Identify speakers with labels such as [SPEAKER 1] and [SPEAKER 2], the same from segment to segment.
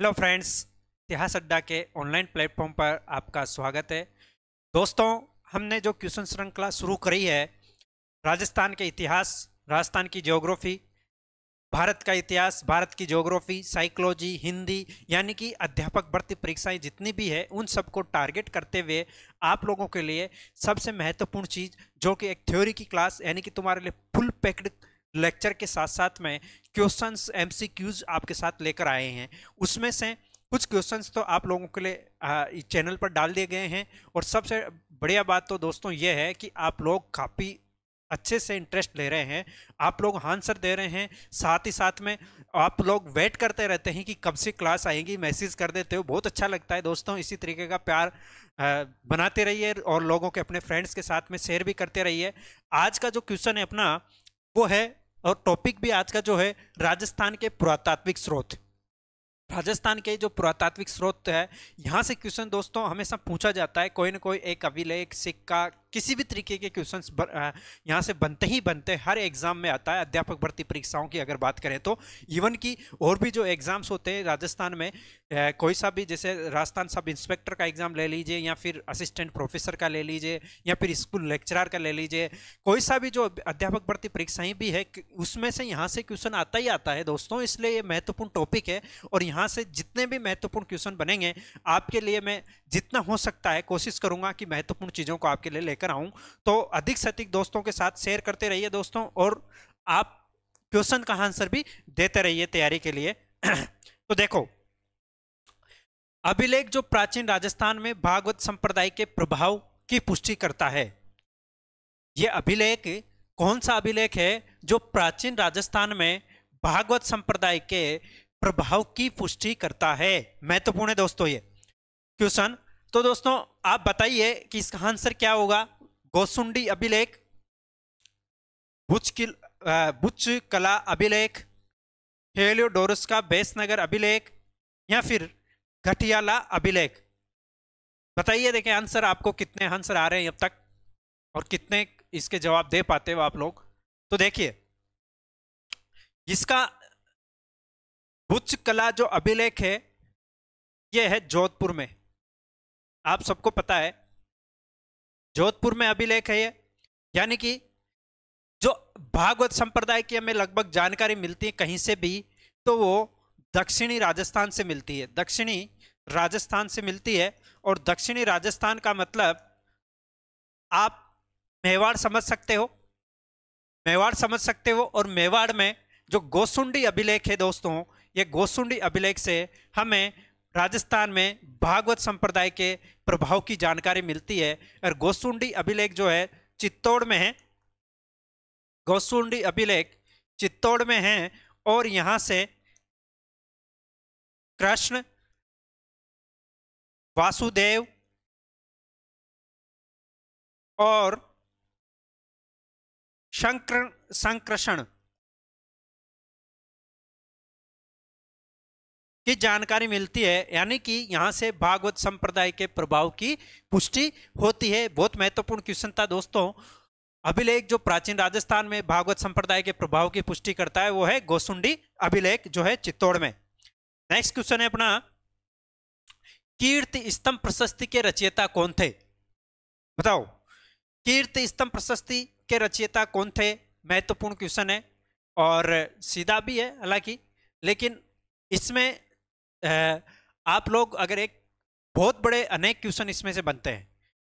[SPEAKER 1] hello friends इतिहास अड्डा के ऑनलाइन प्लेटफॉर्म पर आपका स्वागत है दोस्तों हमने जो क्वेश्चन श्रृंखला शुरू करी है राजस्थान के इतिहास राजस्थान की ज्योग्राफी भारत का इतिहास भारत की ज्योग्राफी साइकोलॉजी हिंदी यानी कि अध्यापक भर्ती परीक्षाएं जितनी भी है उन सबको टारगेट करते हुए आप लोगों के लिए सबसे महत्वपूर्ण चीज़ जो कि एक थ्योरी की क्लास यानी कि तुम्हारे लिए फुल पैक्ड लेक्चर के साथ साथ में क्वेश्चन एम आपके साथ लेकर आए हैं उसमें से कुछ क्वेश्चन तो आप लोगों के लिए चैनल पर डाल दिए गए हैं और सबसे बढ़िया बात तो दोस्तों ये है कि आप लोग काफ़ी अच्छे से इंटरेस्ट ले रहे हैं आप लोग आंसर दे रहे हैं साथ ही साथ में आप लोग वेट करते रहते हैं कि कब से क्लास आएगी मैसेज कर देते हो बहुत अच्छा लगता है दोस्तों इसी तरीके का प्यार बनाते रहिए और लोगों के अपने फ्रेंड्स के साथ में शेयर भी करते रहिए आज का जो क्वेश्चन है अपना वो है और टॉपिक भी आज का जो है राजस्थान के पुरातात्विक स्रोत राजस्थान के जो पुरातात्विक स्रोत है यहाँ से क्वेश्चन दोस्तों हमेशा पूछा जाता है कोई ना कोई एक अभिलेख सिक्का किसी भी तरीके के क्वेश्चन यहाँ से बनते ही बनते हर एग्ज़ाम में आता है अध्यापक भर्ती परीक्षाओं की अगर बात करें तो इवन कि और भी जो एग्ज़ाम्स होते हैं राजस्थान में कोई सा भी जैसे राजस्थान सब इंस्पेक्टर का एग्ज़ाम ले लीजिए या फिर असिस्टेंट प्रोफेसर का ले लीजिए या फिर स्कूल लेक्चरार का ले लीजिए कोई सा भी जो अध्यापक भर्ती परीक्षाएँ भी है उसमें से यहाँ से क्वेश्चन आता ही आता है दोस्तों इसलिए ये महत्वपूर्ण टॉपिक है और यहाँ से जितने भी महत्वपूर्ण क्वेश्चन बनेंगे आपके लिए मैं जितना हो सकता है कोशिश करूँगा कि महत्वपूर्ण चीज़ों को आपके लिए लेकर लेकर आऊँ तो अधिक से अधिक दोस्तों के साथ शेयर करते रहिए दोस्तों और आप क्वेश्चन का आंसर भी देते रहिए तैयारी के लिए तो देखो अभिलेख जो प्राचीन राजस्थान में भागवत संप्रदाय के प्रभाव की पुष्टि करता है यह अभिलेख कौन सा अभिलेख है जो प्राचीन राजस्थान में भागवत संप्रदाय के प्रभाव की पुष्टि करता है महत्वपूर्ण है दोस्तों ये क्वेश्चन तो दोस्तों आप बताइए कि इसका आंसर क्या होगा गोसुंडी अभिलेख बुच बुच कला अभिलेख हेलियोडोरस का बेसनगर अभिलेख या फिर घटियाला अभिलेख बताइए देखें आंसर आपको कितने आंसर आ रहे हैं अब तक और कितने इसके जवाब दे पाते हो आप लोग तो देखिए इसका बुच कला जो अभिलेख है यह है जोधपुर में आप सबको पता है जोधपुर में अभिलेख है यानी कि जो भागवत संप्रदाय की हमें लगभग जानकारी मिलती है कहीं से भी तो वो दक्षिणी राजस्थान से मिलती है दक्षिणी राजस्थान से मिलती है और दक्षिणी राजस्थान का मतलब आप मेवाड़ समझ सकते हो मेवाड़ समझ सकते हो और मेवाड़ में जो गोसुंडी अभिलेख है दोस्तों ये गोसुंडी अभिलेख से हमें राजस्थान में भागवत संप्रदाय के प्रभाव की जानकारी मिलती है और गोसुंडी अभिलेख जो है चित्तौड़ में है
[SPEAKER 2] गोसुंडी अभिलेख चित्तौड़ में है और यहाँ से कृष्ण वासुदेव और शंकर संकृषण
[SPEAKER 1] की जानकारी मिलती है यानी कि यहाँ से भागवत संप्रदाय के प्रभाव की पुष्टि होती है बहुत महत्वपूर्ण क्वेश्चन था दोस्तों अभिलेख जो प्राचीन राजस्थान में भागवत संप्रदाय के प्रभाव की पुष्टि करता है वो है गोसुंडी अभिलेख जो है चित्तौड़ में नेक्स्ट क्वेश्चन है अपना कीर्ति स्तंभ प्रशस्ति के रचयिता कौन थे बताओ कीर्ति स्तंभ प्रशस्ति के रचयिता कौन थे महत्वपूर्ण क्वेश्चन है और सीधा भी है हालांकि लेकिन इसमें आप लोग अगर एक बहुत बड़े अनेक क्वेश्चन इसमें से बनते हैं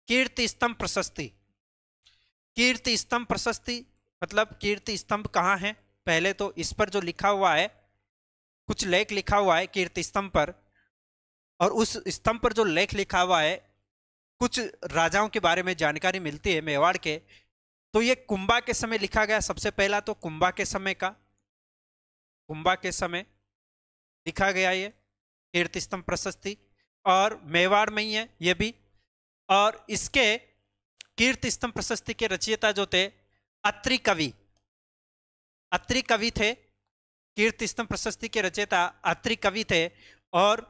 [SPEAKER 1] कीर्ति स्तंभ प्रशस्ति कीर्ति स्तंभ प्रशस्ति मतलब कीर्ति स्तंभ कहाँ है पहले तो इस पर जो लिखा हुआ है कुछ लेख लिखा हुआ है कीर्ति स्तंभ पर और उस स्तंभ पर जो लेख लिखा हुआ है कुछ राजाओं के बारे में जानकारी मिलती है मेवाड़ के तो ये कुंभा के समय लिखा गया सबसे पहला तो कुंभा के समय का कुंभा के समय लिखा गया ये तीर्थ स्तंभ प्रशस्ति और मेवाड़ में ही है ये भी और इसके कीर्त स्तंभ प्रशस्ति के रचयिता जो थे अत्रि कवि अत्रि कवि थे कीर्त स्तंभ प्रशस्ति के रचयिता अत्रि कवि थे और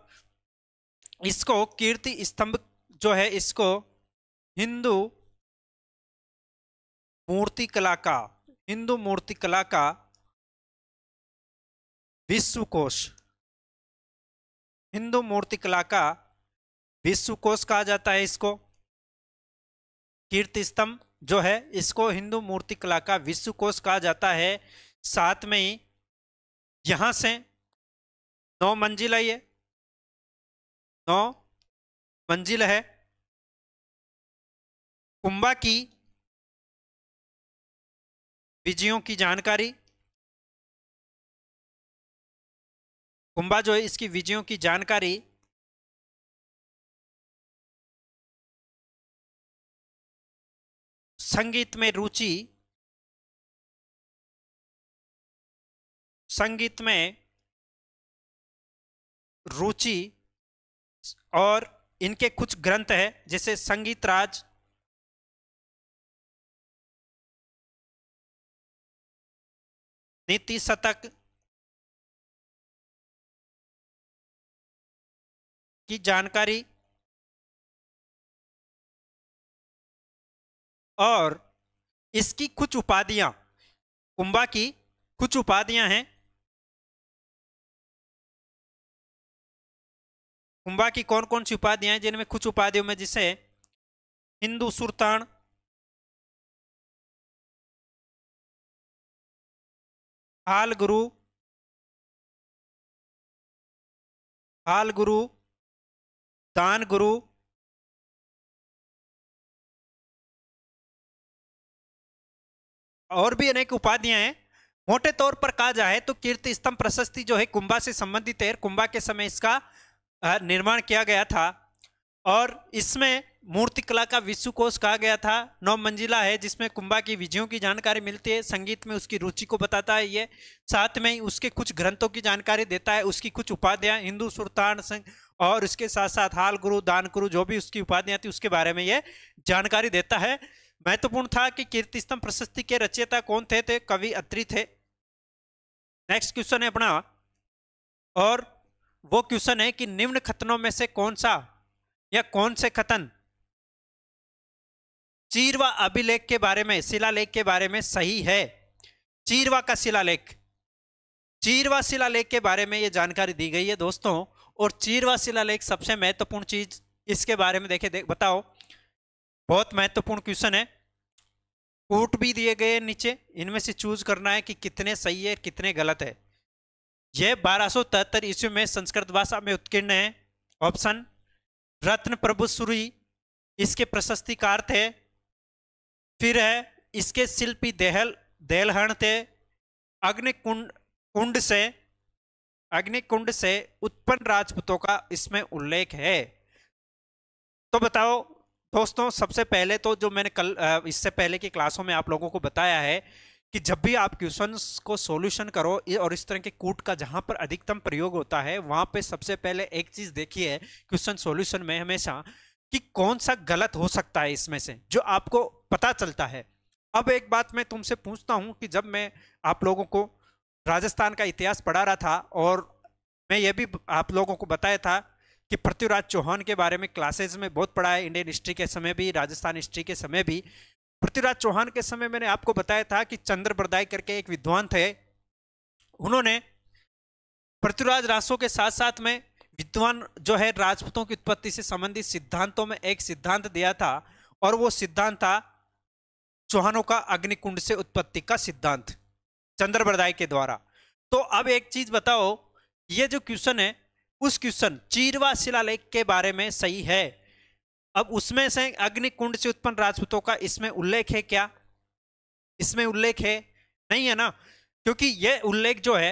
[SPEAKER 1] इसको कीर्ति स्तंभ जो है इसको
[SPEAKER 2] हिंदू मूर्ति कला का हिंदू मूर्ति कला का विश्वकोश
[SPEAKER 1] हिंदू मूर्तिकला का विश्वकोश कहा जाता है इसको कीर्ति स्तंभ जो है इसको हिंदू मूर्तिकला का विश्वकोश कहा
[SPEAKER 2] जाता है साथ में ही यहां से नौ है ये नौ मंजिल है कुंभा की विजयों की जानकारी कुंभा जो है इसकी विजयों की जानकारी संगीत में रुचि संगीत में रुचि और इनके कुछ ग्रंथ है जैसे संगीत राज नीति शतक की जानकारी और इसकी कुछ उपाधियां कुंभा की कुछ उपाधियां हैं कुंभा की कौन कौन सी उपाधियां हैं जिनमें कुछ उपाधियों में जिसे हिंदू सुरतान हाल गुरु हाल गुरु तान गुरु और भी अनेक उपाधियां
[SPEAKER 1] हैं मोटे तौर पर कहा जाए तो कीर्ति स्तंभ प्रशस्ति जो है कुंभा से संबंधित है कुंभा के समय इसका निर्माण किया गया था और इसमें मूर्तिकला का विश्वकोश कहा गया था नौ मंजिला है जिसमें कुंभा की विजयों की जानकारी मिलती है संगीत में उसकी रुचि को बताता है ये साथ में ही उसके कुछ ग्रंथों की जानकारी देता है उसकी कुछ उपाधियां हिंदू सुरतान संघ और उसके साथ साथ हाल गुरु दान गुरु जो भी उसकी उपाधियां थी उसके बारे में ये जानकारी देता है महत्वपूर्ण था कि कीर्ति स्तंभ प्रशस्ति के रचयिता कौन थे थे कवि अत्री थे नेक्स्ट क्वेश्चन है अपना और वो क्वेश्चन है कि निम्न खतनों में से कौन सा या कौन से खतन चीरवा अभिलेख के बारे में शिलालेख के बारे में सही है चीरवा का शिलालेख चीरवा शिलालेख के बारे में ये जानकारी दी गई है दोस्तों और चीरवा शिला लेख सबसे महत्वपूर्ण चीज इसके बारे में देखे देख बताओ बहुत महत्वपूर्ण क्वेश्चन है कोट भी दिए गए नीचे इनमें से चूज करना है कि कितने सही है कितने गलत है यह बारह सौ तिहत्तर ईस्वी में संस्कृत भाषा में उत्कीर्ण है ऑप्शन रत्न प्रभु सूरी इसके प्रशस्तिकार थे फिर है इसके शिल्पी देहल देहलहण थे अग्नि कुंड कुंड से अग्निकुंड से उत्पन्न राजपूतों का इसमें उल्लेख है तो बताओ दोस्तों सबसे पहले तो जो मैंने कल इससे पहले की क्लासों में आप लोगों को बताया है कि जब भी आप क्वेश्चन को सॉल्यूशन करो और इस तरह के कूट का जहां पर अधिकतम प्रयोग होता है वहां पे सबसे पहले एक चीज देखी है क्वेश्चन सॉल्यूशन में हमेशा कि कौन सा गलत हो सकता है इसमें से जो आपको पता चलता है अब एक बात मैं तुमसे पूछता हूं कि जब मैं आप लोगों को राजस्थान का इतिहास पढ़ा रहा था और मैं ये भी आप लोगों को बताया था कि पृथ्वीराज चौहान के बारे में क्लासेज में बहुत पढ़ा है इंडियन हिस्ट्री के समय भी राजस्थान हिस्ट्री के समय भी पृथ्वीराज चौहान के समय मैंने आपको बताया था कि चंद्र बरदाई करके एक विद्वान थे उन्होंने पृथ्वीराज रासो के साथ साथ में विद्वान जो है राजपूतों की उत्पत्ति से संबंधित सिद्धांतों में एक सिद्धांत दिया था और वो सिद्धांत था चौहानों का अग्निकुंड से उत्पत्ति का सिद्धांत चंद्र बरदाई के द्वारा तो अब एक चीज बताओ ये जो क्वेश्चन है उस क्वेश्चन चीरवा शिलालेख के बारे में सही है अब उसमें से अग्निकुंड से उत्पन्न राजपूतों का इसमें उल्लेख है क्या इसमें उल्लेख है नहीं है ना क्योंकि यह उल्लेख जो है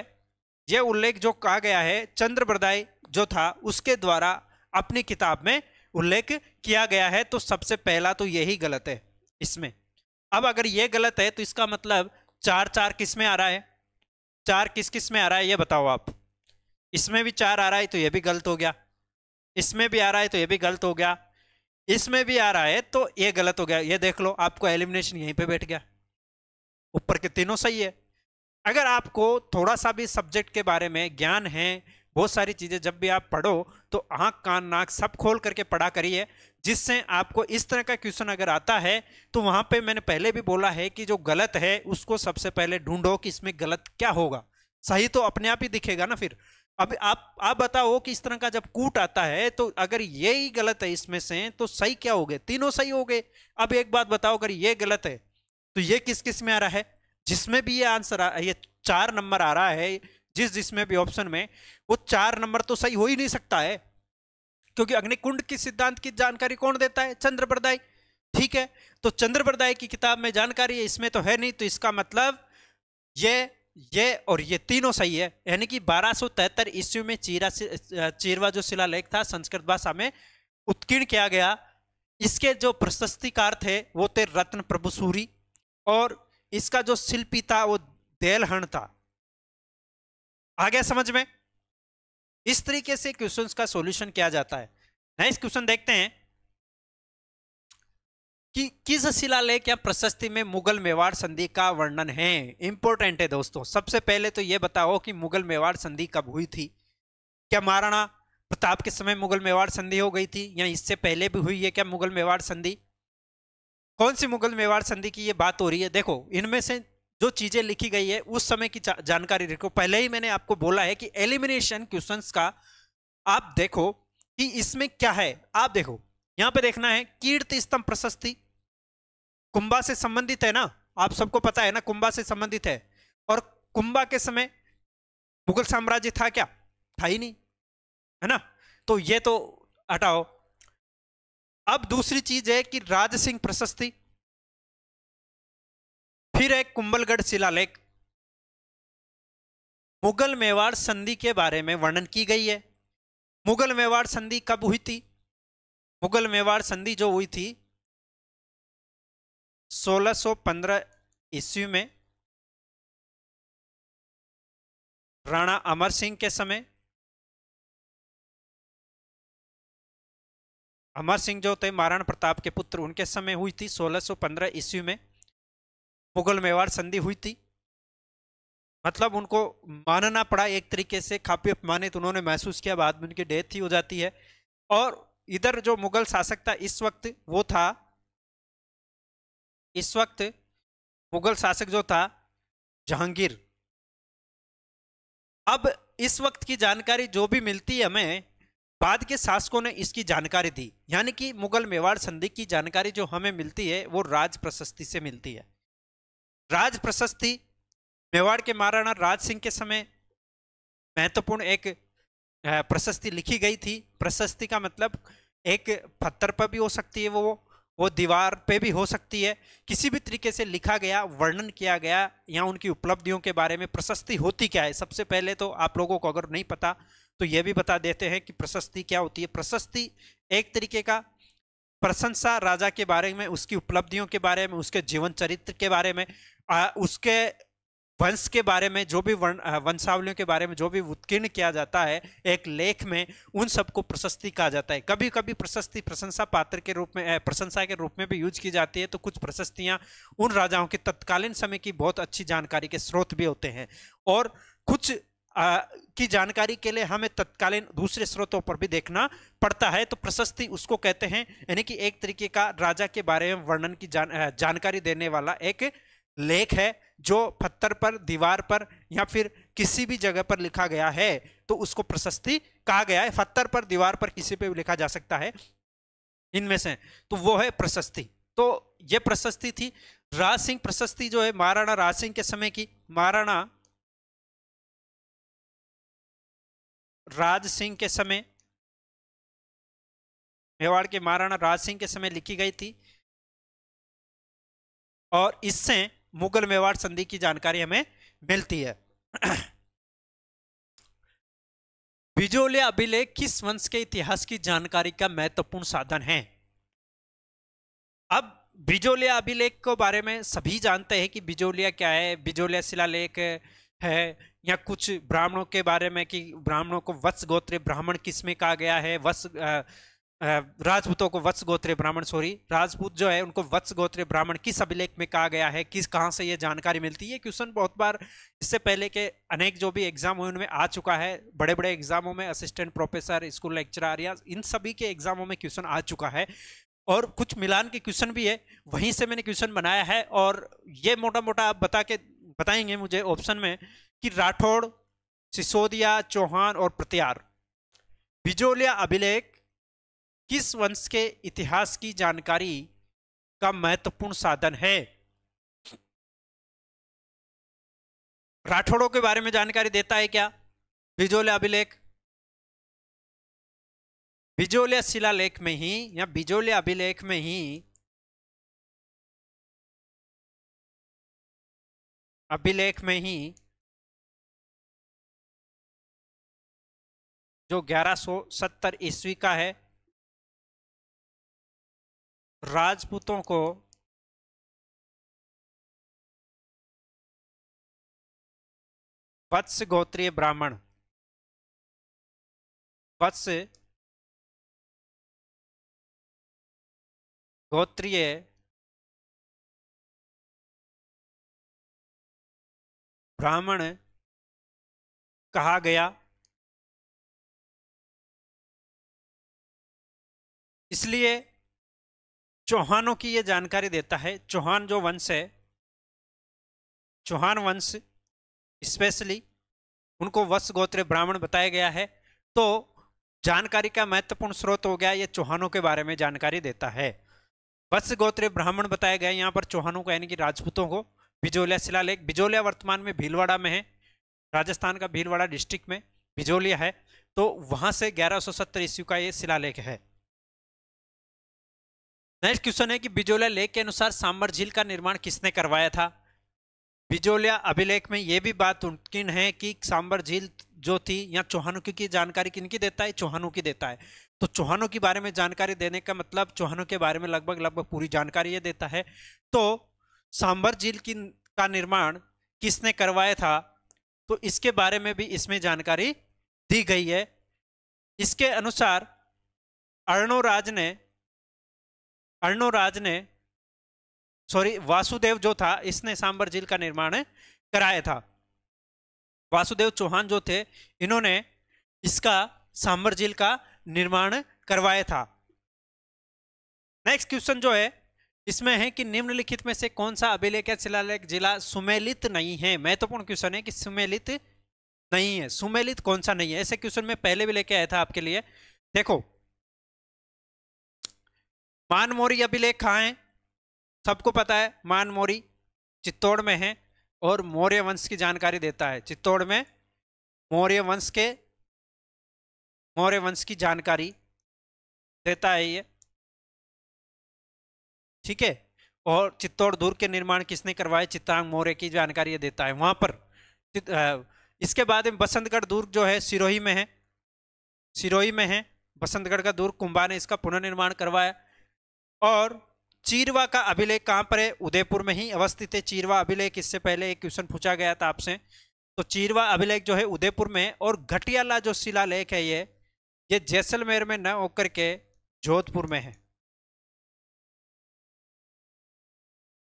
[SPEAKER 1] यह उल्लेख जो कहा गया है चंद्र बरदाई जो था उसके द्वारा अपनी किताब में उल्लेख किया गया है तो सबसे पहला तो यही गलत है इसमें अब अगर यह गलत है तो इसका मतलब चार चार किस में आ रहा है चार किस किस में आ रहा है ये बताओ आप इसमें भी चार आ रहा है तो ये भी गलत हो गया इसमें भी आ रहा है तो ये भी गलत हो गया इसमें भी आ रहा है तो ये गलत हो गया ये देख लो आपको एलिमिनेशन यहीं पे बैठ गया ऊपर के तीनों सही है अगर आपको थोड़ा सा भी सब्जेक्ट के बारे में ज्ञान है बहुत सारी चीज़ें जब भी आप पढ़ो तो आँख कान नाक सब खोल करके पढ़ा करिए जिससे आपको इस तरह का क्वेश्चन अगर आता है तो वहाँ पे मैंने पहले भी बोला है कि जो गलत है उसको सबसे पहले ढूंढो कि इसमें गलत क्या होगा सही तो अपने आप ही दिखेगा ना फिर अब आप आप बताओ कि इस तरह का जब कूट आता है तो अगर ये ही गलत है इसमें से तो सही क्या हो गए तीनों सही हो गए अब एक बात बताओ अगर ये गलत है तो ये किस किस में आ रहा है जिसमें भी ये आंसर आ ये चार नंबर आ रहा है जिस जिसमें भी ऑप्शन में वो चार नंबर तो सही हो ही नहीं सकता है क्योंकि अग्निकुंड के सिद्धांत की जानकारी कौन देता है चंद्र प्रदाय ठीक है तो चंद्र प्रदाय की किताब में जानकारी है इसमें तो है नहीं तो इसका मतलब ये ये और ये तीनों सही है यानी कि बारह सौ तिहत्तर ईस्वी में चीरा चीरवा जो शिलालेख था संस्कृत भाषा में उत्कीर्ण किया गया इसके जो प्रशस्तिकार थे वो थे रत्न प्रभु सूरी और इसका जो शिल्पी था वो देलहण था आ गया समझ में इस तरीके से क्वेश्चंस का सॉल्यूशन किया जाता है नेक्स्ट क्वेश्चन देखते हैं कि किस शिलालेख या प्रशस्ति में मुगल मेवाड़ संधि का वर्णन है इंपॉर्टेंट है दोस्तों सबसे पहले तो यह बताओ कि मुगल मेवाड़ संधि कब हुई थी क्या महाराणा प्रताप के समय मुगल मेवाड़ संधि हो गई थी या इससे पहले भी हुई है क्या मुगल मेवाड़ संधि कौन सी मुगल मेवाड़ संधि की ये बात हो रही है देखो इनमें से जो चीज़ें लिखी गई है उस समय की जानकारी देखो पहले ही मैंने आपको बोला है कि एलिमिनेशन क्वेश्चन का आप देखो कि इसमें क्या है आप देखो यहां पे देखना है कीर्त स्तंभ प्रशस्ति कुंभा से संबंधित है ना आप सबको पता है ना कुंभा से संबंधित है और कुंभा के समय मुगल साम्राज्य था क्या था ही नहीं है ना तो ये तो हटाओ अब दूसरी चीज है कि राज सिंह प्रशस्ति फिर है कुंभलगढ़ शिलालेख मुगल मेवाड़ संधि के बारे में वर्णन की गई है मुगल मेवाड़ संधि कब हुई थी मुगल मेवाड़ संधि जो हुई थी
[SPEAKER 2] 1615 ईस्वी में राणा अमर सिंह के समय अमर सिंह जो थे महाराणा प्रताप के पुत्र
[SPEAKER 1] उनके समय हुई थी 1615 ईस्वी में मुगल मेवाड़ संधि हुई थी मतलब उनको मानना पड़ा एक तरीके से काफ़ी अपमानित उन्होंने महसूस किया बाद में उनकी डेथ ही हो जाती है और इधर जो मुगल शासक था इस वक्त वो था
[SPEAKER 2] इस वक्त मुगल शासक जो था जहांगीर अब इस वक्त की जानकारी जो भी मिलती है
[SPEAKER 1] हमें बाद के शासकों ने इसकी जानकारी दी यानी कि मुगल मेवाड़ संधि की जानकारी जो हमें मिलती है वो राज प्रशस्ति से मिलती है राज प्रशस्ति मेवाड़ के महाराणा राज सिंह के समय महत्वपूर्ण एक प्रशस्ति लिखी गई थी प्रशस्ति का मतलब एक पत्थर पर भी हो सकती है वो वो दीवार पे भी हो सकती है किसी भी तरीके से लिखा गया वर्णन किया गया या उनकी उपलब्धियों के बारे में प्रशस्ति होती क्या है सबसे पहले तो आप लोगों को अगर नहीं पता तो ये भी बता देते हैं कि प्रशस्ति क्या होती है प्रशस्ति एक तरीके का प्रशंसा राजा के बारे में उसकी उपलब्धियों के बारे में उसके जीवन चरित्र के बारे में आ, उसके वंश के बारे में जो भी वंशावलियों के बारे में जो भी उत्कीर्ण किया जाता है एक लेख में उन सबको प्रशस्ति कहा जाता है कभी कभी प्रशस्ति प्रशंसा पात्र के रूप में प्रशंसा के रूप में भी यूज की जाती है तो कुछ प्रशस्तियाँ उन राजाओं के तत्कालीन समय की बहुत अच्छी जानकारी के स्रोत भी होते हैं और कुछ आ, की जानकारी के लिए हमें तत्कालीन दूसरे स्रोतों पर भी देखना पड़ता है तो प्रशस्ति उसको कहते हैं यानी कि एक तरीके का राजा के बारे में वर्णन की जान, जानकारी देने वाला एक लेख है जो पत्थर पर दीवार पर या फिर किसी भी जगह पर लिखा गया है तो उसको प्रशस्ति कहा गया है पत्थर पर दीवार पर किसी पे भी लिखा जा सकता है इनमें से तो वो है प्रशस्ति तो ये प्रशस्ति थी राज सिंह प्रशस्ति जो है महाराणा राज सिंह के समय की
[SPEAKER 2] महाराणा राज सिंह के समय मेवाड़ के महाराणा राज सिंह के समय लिखी गई थी और इससे मुगल मेवाड़ संधि की जानकारी हमें मिलती है बिजोले
[SPEAKER 1] अभिलेख किस वंश के इतिहास की जानकारी का महत्वपूर्ण साधन है अब बिजोलिया अभिलेख के बारे में सभी जानते हैं कि बिजोलिया क्या है बिजोलिया शिलालेख है या कुछ ब्राह्मणों के बारे में कि ब्राह्मणों को वत्स गोत्र ब्राह्मण किसमें कहा गया है वत्स राजपूतों को वत्स गोत्र ब्राह्मण सॉरी राजपूत जो है उनको वत्स गोत्र ब्राह्मण किस अभिलेख में कहा गया है किस कहाँ से ये जानकारी मिलती है क्वेश्चन बहुत बार इससे पहले के अनेक जो भी एग्जाम हुए उनमें आ चुका है बड़े बड़े एग्जामों में असिस्टेंट प्रोफेसर स्कूल लेक्चरार या इन सभी के एग्जामों में क्वेश्चन आ चुका है और कुछ मिलान के क्वेश्चन भी है वहीं से मैंने क्वेश्चन बनाया है और ये मोटा मोटा आप बता के बताएंगे मुझे ऑप्शन में कि राठौड़ सिसोदिया चौहान और प्रत्यार बिजोलिया अभिलेख किस वंश के इतिहास की जानकारी
[SPEAKER 2] का महत्वपूर्ण साधन है राठौड़ों के बारे में जानकारी देता है क्या बिजोलिया अभिलेख बिजोलिया शिलालेख में ही या बिजोले अभिलेख में ही अभिलेख में ही जो 1170 ईस्वी का है राजपूतों को वत्स गोत्रीय ब्राह्मण वत्स गोत्रीय ब्राह्मण कहा गया इसलिए चौहानों की ये जानकारी देता है चौहान जो वंश है चौहान वंश
[SPEAKER 1] स्पेशली उनको वश गोत्र ब्राह्मण बताया गया है तो जानकारी का महत्वपूर्ण स्रोत हो गया ये चौहानों के बारे में जानकारी देता है वश गोत्र ब्राह्मण बताया गया यहाँ पर चौहानों को यानी कि राजपूतों को बिजोलिया शिलालेख बिजोलिया वर्तमान में भीलवाड़ा में है राजस्थान का भीलवाड़ा डिस्ट्रिक्ट में बिजोलिया है तो वहाँ से ग्यारह सौ ईस्वी का ये शिलालेख है नेक्स्ट क्वेश्चन है कि बिजोलिया लेख के अनुसार सांबर झील का निर्माण किसने करवाया था बिजोलिया अभिलेख में यह भी बात मुमकिन है कि सांबर झील जो थी या चौहानुकी की जानकारी किनकी देता है चौहानों की देता है तो चौहानों के बारे में जानकारी देने का मतलब चौहानों के बारे में लगभग लगभग पूरी जानकारी ये देता है तो सांबर झील की का निर्माण किसने करवाया था तो इसके बारे में भी इसमें जानकारी दी गई है इसके अनुसार अर्णोराज ने अर्णोराज ने सॉरी वासुदेव जो था इसने सांबर झील का निर्माण कराया था वासुदेव चौहान जो थे इन्होंने इसका सांबर झील का निर्माण करवाया था नेक्स्ट क्वेश्चन जो है इसमें है कि निम्नलिखित में से कौन सा अभिलेख या शिलालेख जिला सुमेलित नहीं है महत्वपूर्ण क्वेश्चन है कि सुमेलित नहीं है सुमेलित कौन सा नहीं है ऐसे क्वेश्चन में पहले भी लेके आया था आपके लिए देखो मान मोरी अभिलेख कहाँ है सबको पता है मान मोरी चित्तौड़ में है और मौर्य वंश
[SPEAKER 2] की जानकारी देता है चित्तौड़ में मौर्य वंश के मौर्य वंश की जानकारी देता है ये
[SPEAKER 1] ठीक है और चित्तौड़ दुर्ग के निर्माण किसने करवाए चित्रांग मौर्य की जानकारी ये देता है वहाँ पर इसके बाद में बसंतगढ़ दुर्ग जो है सिरोही में है सिरोही में है बसंतगढ़ का दुर्ग कुंभा ने इसका पुनर्निर्माण करवाया और चीरवा का अभिलेख कहाँ पर है उदयपुर में ही अवस्थित है चीरवा अभिलेख इससे पहले एक क्वेश्चन पूछा गया था आपसे तो चीरवा अभिलेख जो है उदयपुर में और घटियाला जो शिलालेख है ये ये जैसलमेर में न होकर के जोधपुर में है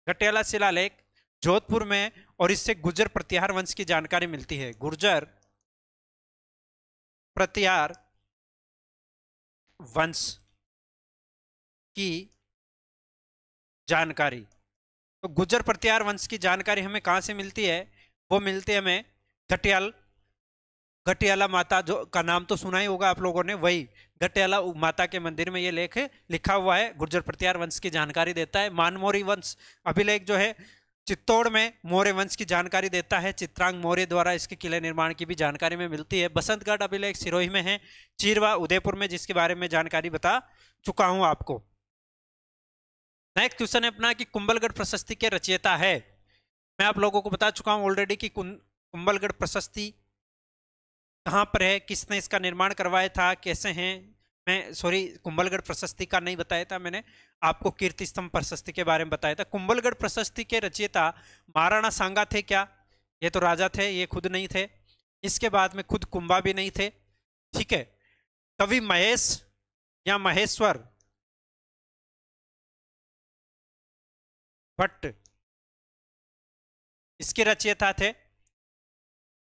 [SPEAKER 1] घटियाला शिलालेख जोधपुर में और इससे गुर्जर प्रतिहार
[SPEAKER 2] वंश की जानकारी मिलती है गुर्जर प्रतिहार वंश की जानकारी तो गुजर प्रत्यार वंश की जानकारी हमें कहाँ से मिलती है वो
[SPEAKER 1] मिलती है हमें घटियाल घटियाला माता जो का नाम तो सुना ही होगा आप लोगों ने वही घटियाला माता के मंदिर में ये लेख लिखा हुआ है गुर्जर प्रत्यार वंश की जानकारी देता है मानमोरी वंश अभिलेख जो है चित्तौड़ में मौर्य वंश की जानकारी देता है चित्रांग मौर्य द्वारा इसके किले निर्माण की भी जानकारी में मिलती है बसंतगढ़ अभिलेख सिरोही में है चीरवा उदयपुर में जिसके बारे में जानकारी बता चुका हूँ आपको नेक्स्ट क्वेश्चन है अपना कि कुंभलगढ़ प्रशस्ति के रचयिता है मैं आप लोगों को बता चुका हूं ऑलरेडी कि कुंभलगढ़ प्रशस्ति कहाँ पर है किसने इसका निर्माण करवाया था कैसे हैं मैं सॉरी कुंभलगढ़ प्रशस्ति का नहीं बताया था मैंने आपको कीर्ति स्तंभ प्रशस्ति के बारे में बताया था कुंभलगढ़ प्रशस्ति के रचयिता महाराणा सांगा थे क्या ये तो राजा थे ये खुद नहीं थे इसके बाद में खुद कुंभा भी नहीं थे ठीक है
[SPEAKER 2] कवि महेश या महेश्वर भट्ट इसके रचयिता थे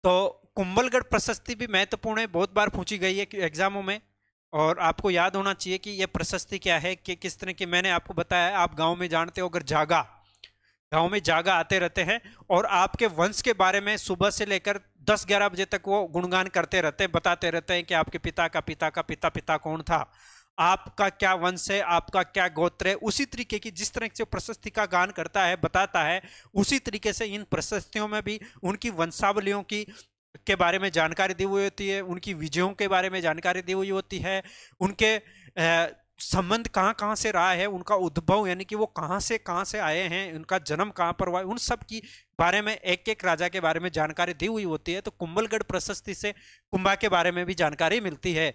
[SPEAKER 1] तो कुंभलगढ़ प्रशस्ति भी महत्वपूर्ण है बहुत बार पूछी गई है एग्जामों में और आपको याद होना चाहिए कि यह प्रशस्ति क्या है कि किस तरह की मैंने आपको बताया आप गांव में जानते हो अगर जागा गांव में जागा आते रहते हैं और आपके वंश के बारे में सुबह से लेकर 10-11 बजे तक वो गुणगान करते रहते हैं बताते रहते हैं कि आपके पिता का पिता का पिता पिता कौन था आपका क्या वंश है आपका क्या गोत्र है उसी तरीके की जिस तरह से प्रशस्ति का गान करता है बताता है उसी तरीके से इन प्रशस्तियों में भी उनकी वंशावलियों की के बारे में जानकारी दी हुई होती है उनकी विजयों के बारे में जानकारी दी हुई होती है उनके संबंध कहाँ कहाँ से रहा है उनका उद्भव यानी कि वो कहाँ से कहाँ से आए हैं उनका जन्म कहाँ पर हुआ है उन सब की बारे में एक एक राजा के बारे में जानकारी दी हुई होती है तो कुंभलगढ़ प्रशस्ति से कुंभा के बारे में भी जानकारी मिलती है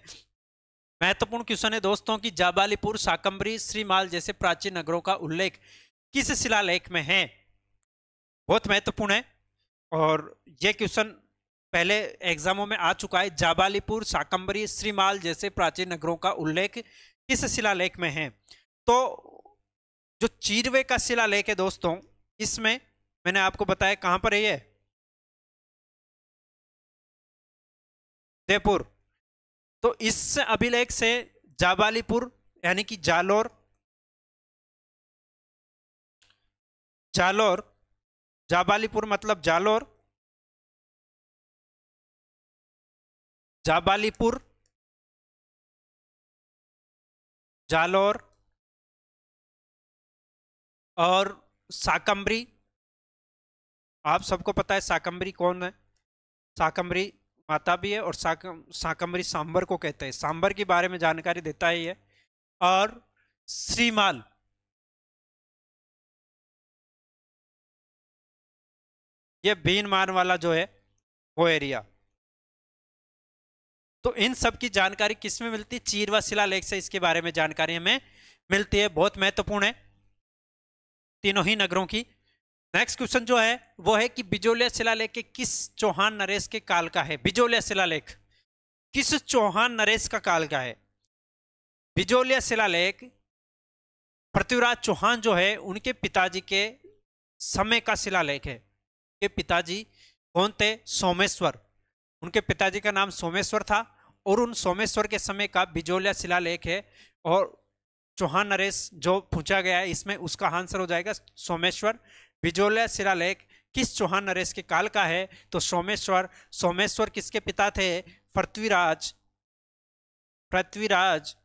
[SPEAKER 1] महत्वपूर्ण क्वेश्चन है दोस्तों की जाबालीपुर साकंबरी श्रीमाल जैसे प्राचीन नगरों का उल्लेख किस शिलालेख में है बहुत महत्वपूर्ण है और यह क्वेश्चन पहले एग्जामों में आ चुका है जाबालीपुर साकंबरी श्रीमाल जैसे प्राचीन नगरों का उल्लेख किस शिलालेख में है तो जो
[SPEAKER 2] चीरवे का शिलालेख है दोस्तों इसमें मैंने आपको बताया कहां पर है ये जयपुर तो इस अभिलेख से जाबालीपुर यानी कि जालोर जालोर जाबालीपुर मतलब जालोर जाबालीपुर जालोर और साकम्बरी आप सबको पता है साकम्बरी
[SPEAKER 1] कौन है साकम्बरी माता भी है और साकम्बरी सांबर को कहते हैं सांबर
[SPEAKER 2] के बारे में जानकारी देता है और श्रीमाल ये बीन मान वाला जो है वो एरिया तो इन सब की जानकारी किस
[SPEAKER 1] में मिलती है चीरवा शिला लेख से इसके बारे में जानकारी हमें मिलती है बहुत महत्वपूर्ण है तीनों ही नगरों की नेक्स्ट क्वेश्चन जो है वो है कि बिजोलिया शिलालेख के किस चौहान नरेश के काल का है बिजोलिया शिलालेख किस चौहान नरेश का काल का है बिजोलिया शिलालेख पृथ्वीराज चौहान जो है उनके पिताजी के समय का शिलालेख है के पिताजी कौन थे सोमेश्वर उनके पिताजी का नाम सोमेश्वर था और उन सोमेश्वर के समय का बिजोलिया शिलालेख है और चौहान नरेश जो पूछा गया है इसमें उसका आंसर हो जाएगा सोमेश्वर बिजोलिया शिलालेख किस चौहान नरेश के काल का है तो सोमेश्वर सोमेश्वर किसके पिता थे पृथ्वीराज पृथ्वीराज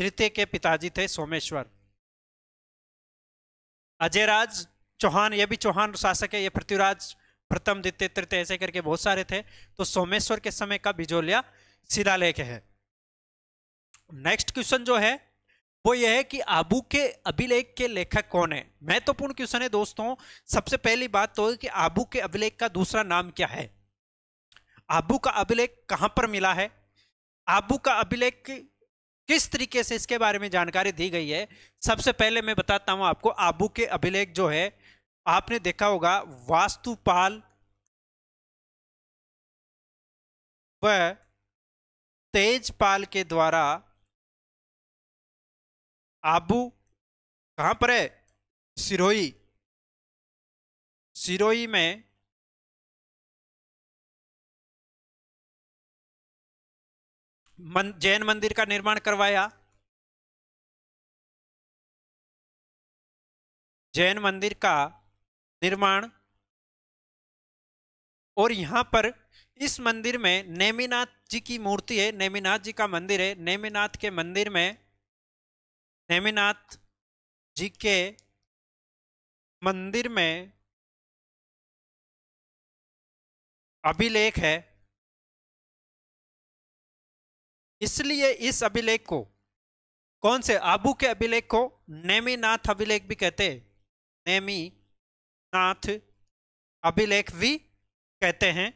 [SPEAKER 1] तृतीय के पिताजी थे सोमेश्वर अजयराज चौहान ये भी चौहान शासक है ये पृथ्वीराज प्रथम द्वितीय तृतीय ऐसे करके बहुत सारे थे तो सोमेश्वर के समय का बिजोलिया शिलालेख है नेक्स्ट क्वेश्चन जो है वो यह है कि आबू के अभिलेख के लेखक कौन है महत्वपूर्ण तो क्वेश्चन है दोस्तों सबसे पहली बात तो है कि आबू के अभिलेख का दूसरा नाम क्या है आबू का अभिलेख कहां पर मिला है आबू का अभिलेख किस तरीके से इसके बारे में जानकारी दी गई है सबसे पहले मैं
[SPEAKER 2] बताता हूं आपको आबू के अभिलेख जो है आपने देखा होगा वास्तुपाल व तेजपाल के द्वारा आबू कहाँ पर है सिरोही सिरोही में मन, जैन मंदिर का निर्माण करवाया जैन मंदिर का निर्माण
[SPEAKER 1] और यहां पर इस मंदिर में नेमिनाथ जी की मूर्ति है नेमिनाथ
[SPEAKER 2] जी का मंदिर है नेमिनाथ के मंदिर में नेमिनाथ जी के मंदिर में अभिलेख है इसलिए इस अभिलेख को कौन से आबू के अभिलेख को नेमीनाथ
[SPEAKER 1] अभिलेख भी कहते हैं नेमी नाथ अभिलेख भी कहते हैं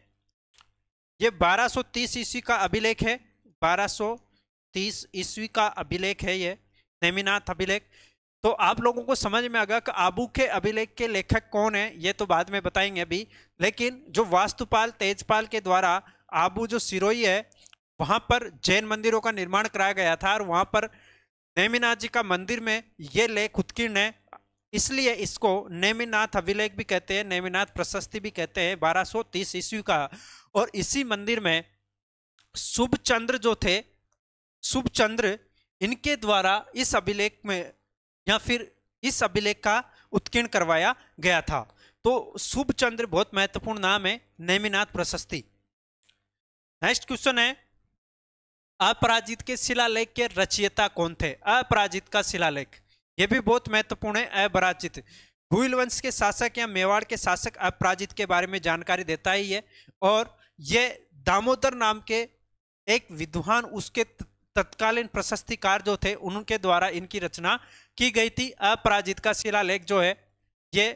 [SPEAKER 1] ये 1230 ईस्वी का अभिलेख है 1230 ईस्वी का अभिलेख है ये नेमिनाथ अभिलेख तो आप लोगों को समझ में आगा कि आबू के अभिलेख के लेखक कौन है ये तो बाद में बताएंगे अभी लेकिन जो वास्तुपाल तेजपाल के द्वारा आबू जो सिरोई है वहाँ पर जैन मंदिरों का निर्माण कराया गया था और वहाँ पर नेमिनाथ जी का मंदिर में ये लेख उत्कीर्ण है इसलिए इसको नेमिनाथ अभिलेख भी कहते हैं नेमिनाथ प्रशस्ति भी कहते हैं बारह तीस ईस्वी का और इसी मंदिर में चंद्र जो थे चंद्र इनके द्वारा इस अभिलेख में या फिर इस अभिलेख का उत्कीर्ण करवाया गया था तो चंद्र बहुत महत्वपूर्ण नाम है नेमिनाथ प्रशस्ति नेक्स्ट क्वेश्चन है अपराजित के शिलालेख के रचयिता कौन थे अपराजित का शिलालेख यह भी बहुत महत्वपूर्ण है अपराजित भूल वंश के शासक या मेवाड़ के शासक अपराजित के बारे में जानकारी देता ही है और यह दामोदर नाम के एक विद्वान उसके तत्कालीन प्रशस्तिकार जो थे उनके द्वारा इनकी रचना की गई थी अपराजित का शिलालेख जो है ये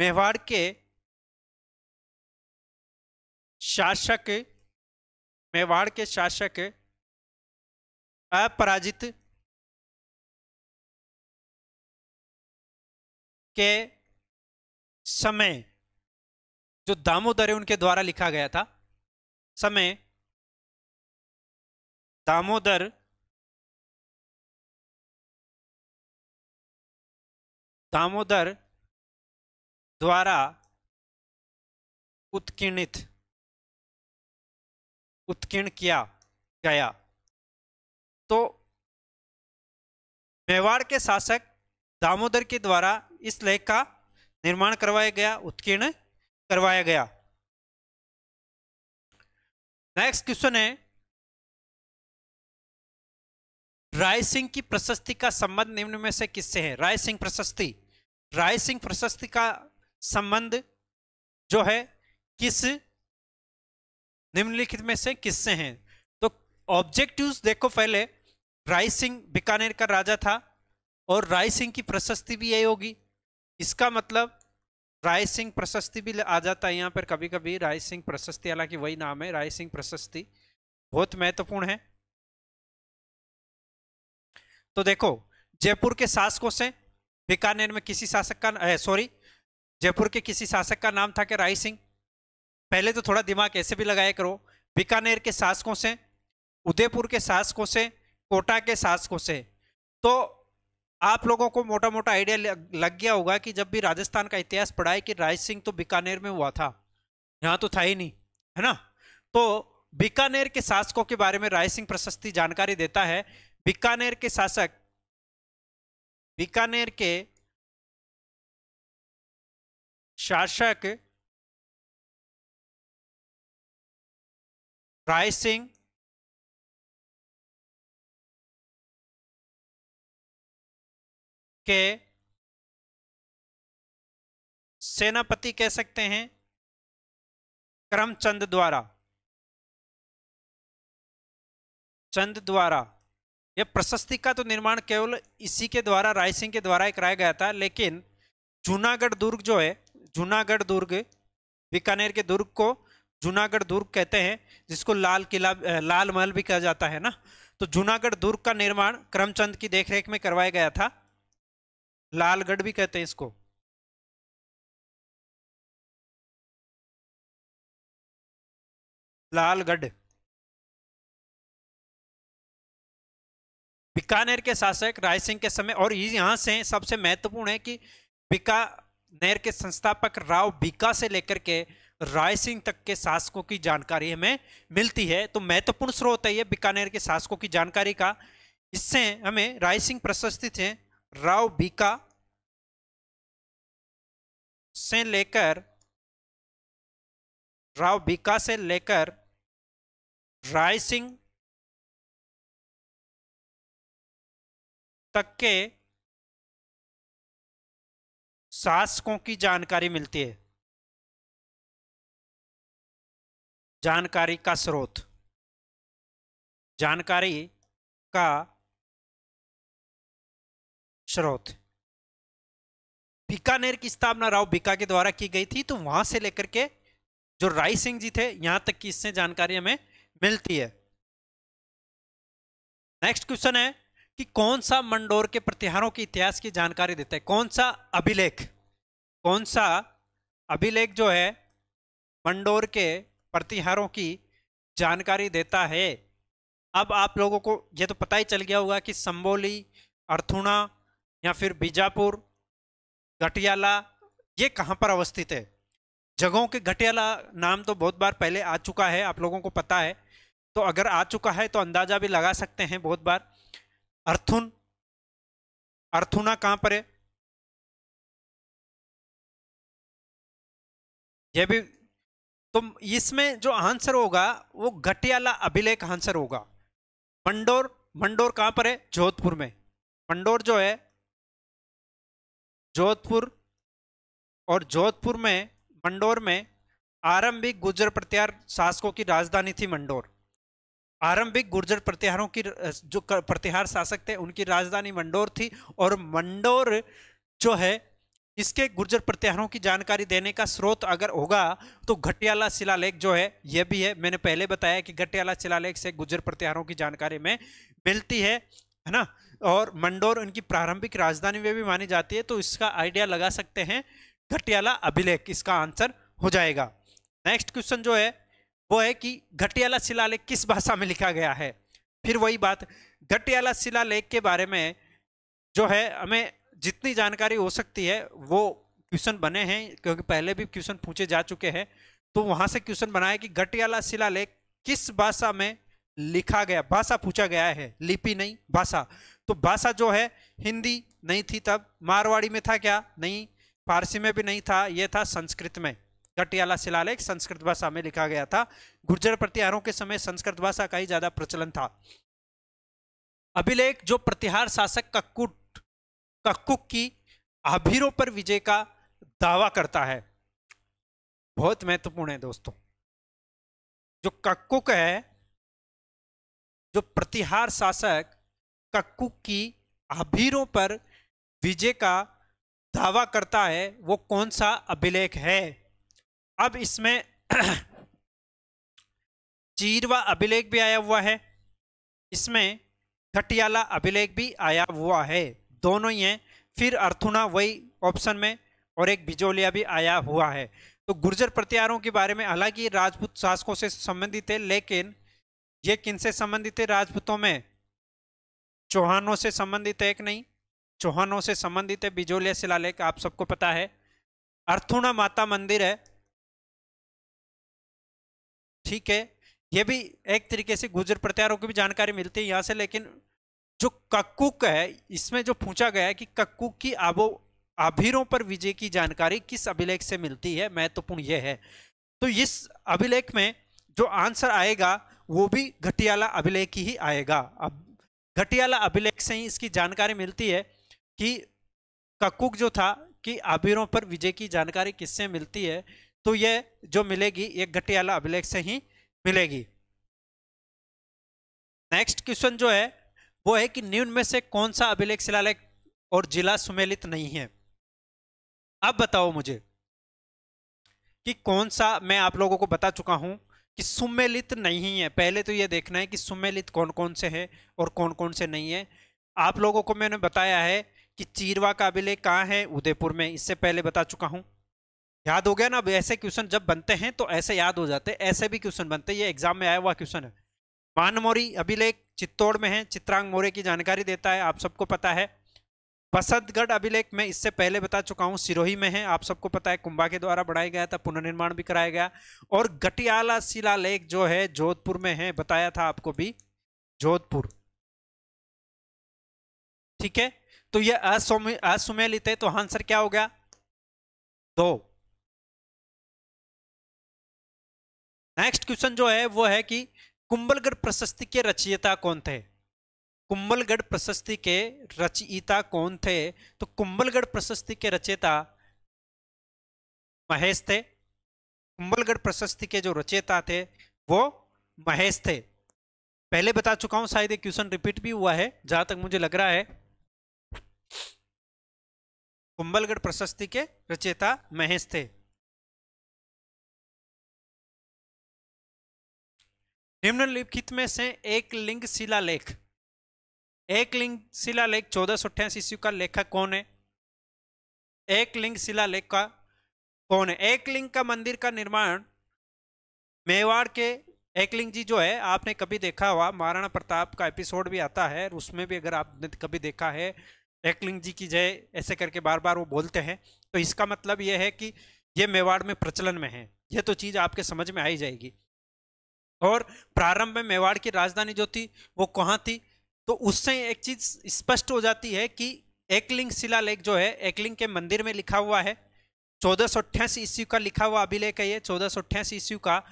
[SPEAKER 1] मेवाड़ के
[SPEAKER 2] शासक मेवाड़ के शासक अपराजित के समय जो दामोदर है उनके द्वारा लिखा गया था समय दामोदर दामोदर द्वारा उत्कीर्णित उत्कीर्ण किया गया तो मेवाड़ के शासक
[SPEAKER 1] दामोदर के द्वारा इस लेख का निर्माण करवाया गया उत्कीर्ण करवाया गया
[SPEAKER 2] नेक्स्ट क्वेश्चन है राय सिंह की प्रशस्ति का संबंध निम्न में से किससे है राय सिंह
[SPEAKER 1] प्रशस्ति राय सिंह प्रशस्ति का संबंध जो है किस निम्नलिखित में से किससे हैं तो ऑब्जेक्टिव्स देखो पहले राय सिंह बीकानेर का राजा था और राय सिंह की प्रशस्ति भी यही होगी इसका मतलब राय सिंह प्रशस्ति भी आ जाता है यहाँ पर कभी कभी राय सिंह प्रशस्ति हालांकि वही नाम है राय सिंह प्रशस्ति बहुत महत्वपूर्ण है तो देखो जयपुर के शासकों से बीकानेर में किसी शासक का सॉरी जयपुर के किसी शासक का नाम था क्या राय सिंह पहले तो थोड़ा दिमाग ऐसे भी लगाया करो बीकानेर के शासकों से उदयपुर के शासकों से कोटा के शासकों से तो आप लोगों को मोटा मोटा आइडिया लग गया होगा कि जब भी राजस्थान का इतिहास पढ़ाए कि राय सिंह तो बीकानेर में हुआ था यहाँ तो था ही नहीं है ना तो बीकानेर के शासकों के बारे में राय सिंह प्रशस्ति
[SPEAKER 2] जानकारी देता है बीकानेर के शासक बीकानेर के शासक राय सिंह के सेनापति कह सकते हैं करमचंद द्वारा
[SPEAKER 1] चंद द्वारा यह प्रशस्ति का तो निर्माण केवल इसी के द्वारा राय सिंह के द्वारा कराया गया था लेकिन जूनागढ़ दुर्ग जो है जूनागढ़ दुर्ग बीकानेर के दुर्ग को जूनागढ़ दुर्ग कहते हैं जिसको लाल किला लाल महल भी कहा जाता है ना तो जूनागढ़ दुर्ग का निर्माण करमचंद की देखरेख में करवाया गया था
[SPEAKER 2] लालगढ़ भी कहते हैं इसको लालगढ़ बीकानेर के शासक राय सिंह के समय और यहाँ से सबसे
[SPEAKER 1] महत्वपूर्ण है कि बीकानेर के संस्थापक राव बीका से लेकर के राय सिंह तक के शासकों की जानकारी हमें मिलती है तो महत्वपूर्ण स्रोत है ये बीकानेर के शासकों की जानकारी का इससे हमें राय सिंह प्रशस्ति थे राव बीका
[SPEAKER 2] से लेकर राव बीका से लेकर राय सिंह तक के शासकों की जानकारी मिलती है जानकारी का स्रोत जानकारी का स्रोत
[SPEAKER 1] बीकानेर की स्थापना राव बीका के द्वारा की गई थी तो वहां से लेकर के जो राय सिंह जी थे यहां तक की इससे जानकारी हमें मिलती है नेक्स्ट क्वेश्चन है कि कौन सा मंडोर के प्रतिहारों के इतिहास की जानकारी देता है कौन सा अभिलेख कौन सा अभिलेख जो है मंडोर के प्रतिहारों की जानकारी देता है अब आप लोगों को ये तो पता ही चल गया होगा कि संबोली अर्थुणा या फिर बीजापुर घटियाला ये कहाँ पर अवस्थित है जगहों के घटियाला नाम तो बहुत बार पहले आ चुका है आप लोगों को पता है तो अगर आ चुका है तो अंदाज़ा भी लगा
[SPEAKER 2] सकते हैं बहुत बार अर्थुन अर्थुना कहां पर है यह भी तो इसमें जो आंसर होगा वो घटियाला अभिलेख आंसर होगा
[SPEAKER 1] मंडोर मंडोर कहां पर है जोधपुर में मंडोर जो है जोधपुर और जोधपुर में मंडोर में आरंभिक गुजर प्रत्यार शासकों की राजधानी थी मंडोर आरंभिक गुर्जर प्रतिहारों की जो प्रतिहार शासक थे उनकी राजधानी मंडोर थी और मंडोर जो है इसके गुर्जर प्रत्याहारों की जानकारी देने का स्रोत अगर होगा तो घटियाला शिलालेख जो है यह भी है मैंने पहले बताया कि घटियाला शिलालेख से गुर्जर प्रत्याहारों की जानकारी में मिलती है है ना और मंडोर उनकी प्रारंभिक राजधानी में भी मानी जाती है तो इसका आइडिया लगा सकते हैं घटियाला अभिलेख इसका आंसर हो जाएगा नेक्स्ट क्वेश्चन जो है वो है कि घटियाला शिलालेख किस भाषा में लिखा गया है फिर वही बात घटियाला शिलालेख के बारे में जो है हमें जितनी जानकारी हो सकती है वो क्वेश्चन बने हैं क्योंकि पहले भी क्वेश्चन पूछे जा चुके हैं तो वहां से क्वेश्चन है कि घटियाला शिलालेख किस भाषा में लिखा गया भाषा पूछा गया है लिपि नहीं भाषा तो भाषा जो है हिंदी नहीं थी तब मारवाड़ी में था क्या नहीं फारसी में भी नहीं था यह था संस्कृत में घटियाला शिलालेख संस्कृत भाषा में लिखा गया था गुर्जर प्रतिहारों के समय संस्कृत भाषा का ही ज्यादा प्रचलन था अभिलेख जो प्रतिहार शासक कक्कुट कक्कुक की आभिरों पर विजय का दावा करता है बहुत महत्वपूर्ण है दोस्तों जो कक्कुक है जो प्रतिहार शासक कक्कुक की अभीरों पर विजय का दावा करता है वो कौन सा अभिलेख है अब इसमें चीरवा अभिलेख भी आया हुआ है इसमें घटियाला अभिलेख भी आया हुआ है दोनों ही हैं फिर अर्थुना वही ऑप्शन में और एक बिजोलिया भी आया हुआ है तो गुर्जर प्रत्यारों के बारे में हालांकि राजपूत शासकों से संबंधित है लेकिन ये किन से संबंधित है राजपूतों में चौहानों से संबंधित है एक नहीं चौहानों से संबंधित है बिजोलिया शिलालेख आप सबको पता है अर्थुणा माता मंदिर है ठीक है ये भी एक तरीके से गुजर प्रत्यारोह की भी जानकारी मिलती है यहाँ से लेकिन जो कक्कुक है इसमें जो पूछा गया है कि कक्कुक की आबो आभिरों पर विजय की जानकारी किस अभिलेख से मिलती है महत्वपूर्ण तो यह है तो इस अभिलेख में जो आंसर आएगा वो भी घटियाला अभिलेख ही आएगा अब घटियाला अभिलेख से ही इसकी जानकारी मिलती है कि कक्कुक जो था कि आबिरों पर विजय की जानकारी किससे मिलती है तो ये जो मिलेगी ये घटियाला अभिलेख से ही मिलेगी नेक्स्ट क्वेश्चन जो है वो है कि निम्न में से कौन सा अभिलेख शिलालेख और जिला सुमेलित नहीं है अब बताओ मुझे कि कौन सा मैं आप लोगों को बता चुका हूं कि सुमेलित नहीं है पहले तो ये देखना है कि सुमेलित कौन कौन से हैं और कौन कौन से नहीं है आप लोगों को मैंने बताया है कि चीरवा का अभिलेख कहाँ है उदयपुर में इससे पहले बता चुका हूं याद हो गया ना अब ऐसे क्वेश्चन जब बनते हैं तो ऐसे याद हो जाते हैं ऐसे भी क्वेश्चन बनते हैं ये एग्जाम में आया हुआ क्वेश्चन है मान मौरी अभिलेख चित्तौड़ में है चित्रांग मौर्य की जानकारी देता है आप सबको पता है बसंतगढ़ अभिलेख मैं इससे पहले बता चुका हूँ सिरोही में है आप सबको पता है कुंभा के द्वारा बढ़ाया गया था पुनर्निर्माण भी कराया गया और गटियाला शिला लेख जो है जोधपुर में है बताया था आपको भी जोधपुर
[SPEAKER 2] ठीक है तो ये असुमेलित है तो आंसर क्या हो गया दो नेक्स्ट क्वेश्चन जो है वो है कि कुंभलगढ़ प्रशस्ति के रचयिता कौन थे
[SPEAKER 1] कुंबलगढ़ प्रशस्ति के रचयिता कौन थे तो कुंबलगढ़ प्रशस्ति के रचयिता महेश थे कुंबलगढ़ प्रशस्ति के जो रचयिता थे वो महेश थे पहले बता चुका हूं शायद ये क्वेश्चन रिपीट भी हुआ है जहां तक मुझे लग रहा है
[SPEAKER 2] कुंबलगढ़ प्रशस्ति के रचयिता महेश थे निम्नलिखित में से एक लिंग शिलालेख
[SPEAKER 1] एक लिंग शिलालेख चौदह सौ अठासी ईस्वी का लेखक कौन है एक लिंग शिलालेख का कौन है एक लिंग का मंदिर का निर्माण मेवाड़ के एक लिंग जी जो है आपने कभी देखा हुआ महाराणा प्रताप का एपिसोड भी आता है उसमें भी अगर आपने कभी देखा है एक लिंग जी की जय ऐसे करके बार बार वो बोलते हैं तो इसका मतलब ये है कि ये मेवाड़ में प्रचलन में है ये तो चीज़ आपके समझ में आई जाएगी और प्रारंभ में मेवाड़ की राजधानी जो थी वो कहाँ थी तो उससे एक चीज स्पष्ट हो जाती है कि एकलिंग शिला लेख जो है एकलिंग के मंदिर में लिखा हुआ है चौदह सौ ईस्वी का लिखा हुआ अभिलेख है ये चौदह सौ ईस्वी का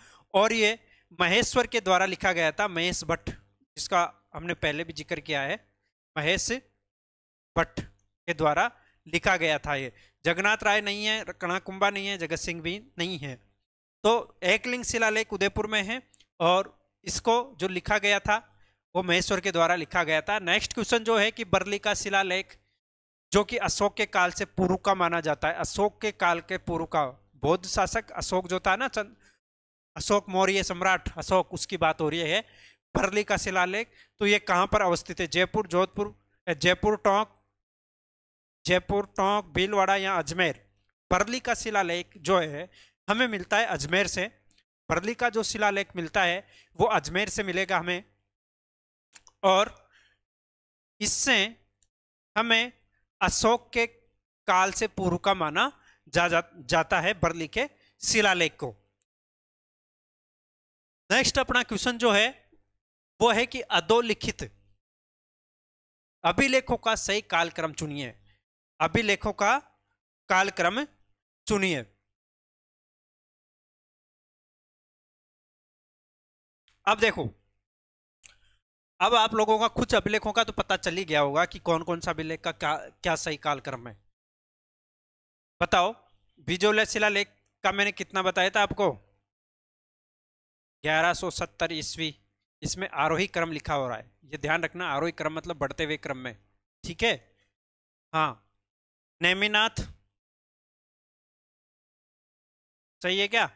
[SPEAKER 1] और ये महेश्वर के द्वारा लिखा गया था महेश भट्ट जिसका हमने पहले भी जिक्र किया है महेश भट्ट के द्वारा लिखा गया था ये जगन्नाथ राय नहीं है कणाकुंबा नहीं है जगत सिंह भी नहीं है तो एकलिंग शिलालेख उदयपुर में है और इसको जो लिखा गया था वो महेश्वर के द्वारा लिखा गया था नेक्स्ट क्वेश्चन जो है कि बरली का शिलालेख जो कि अशोक के काल से पूर्व का माना जाता है अशोक के काल के पूर्व का बौद्ध शासक अशोक जो था ना चंद अशोक मौर्य सम्राट अशोक उसकी बात हो रही है बरली का शिलालेख तो ये कहाँ पर अवस्थित है जयपुर जोधपुर जयपुर टोंक जयपुर टोंक भीलवाड़ा या अजमेर बरली का शिलालेख जो है हमें मिलता है अजमेर से बरली का जो शिलालेख मिलता है वो अजमेर से मिलेगा हमें और इससे हमें अशोक के काल से पूर्व का माना जा, जा जाता है बरली के शिलालेख को नेक्स्ट अपना क्वेश्चन जो है वो है कि अधोलिखित
[SPEAKER 2] अभिलेखों का सही कालक्रम चुनिए अभिलेखों का कालक्रम चुनिए अब देखो अब आप
[SPEAKER 1] लोगों का कुछ अभिलेखों का तो पता चल ही गया होगा कि कौन कौन सा अभिलेख का क्या क्या सही कालक्रम है बताओ बिजोले लेख का मैंने कितना बताया था आपको 1170 ईस्वी इसमें आरोही क्रम लिखा हो रहा है ये
[SPEAKER 2] ध्यान रखना आरोही क्रम मतलब बढ़ते हुए क्रम में ठीक है हाँ नेमिनाथ सही है क्या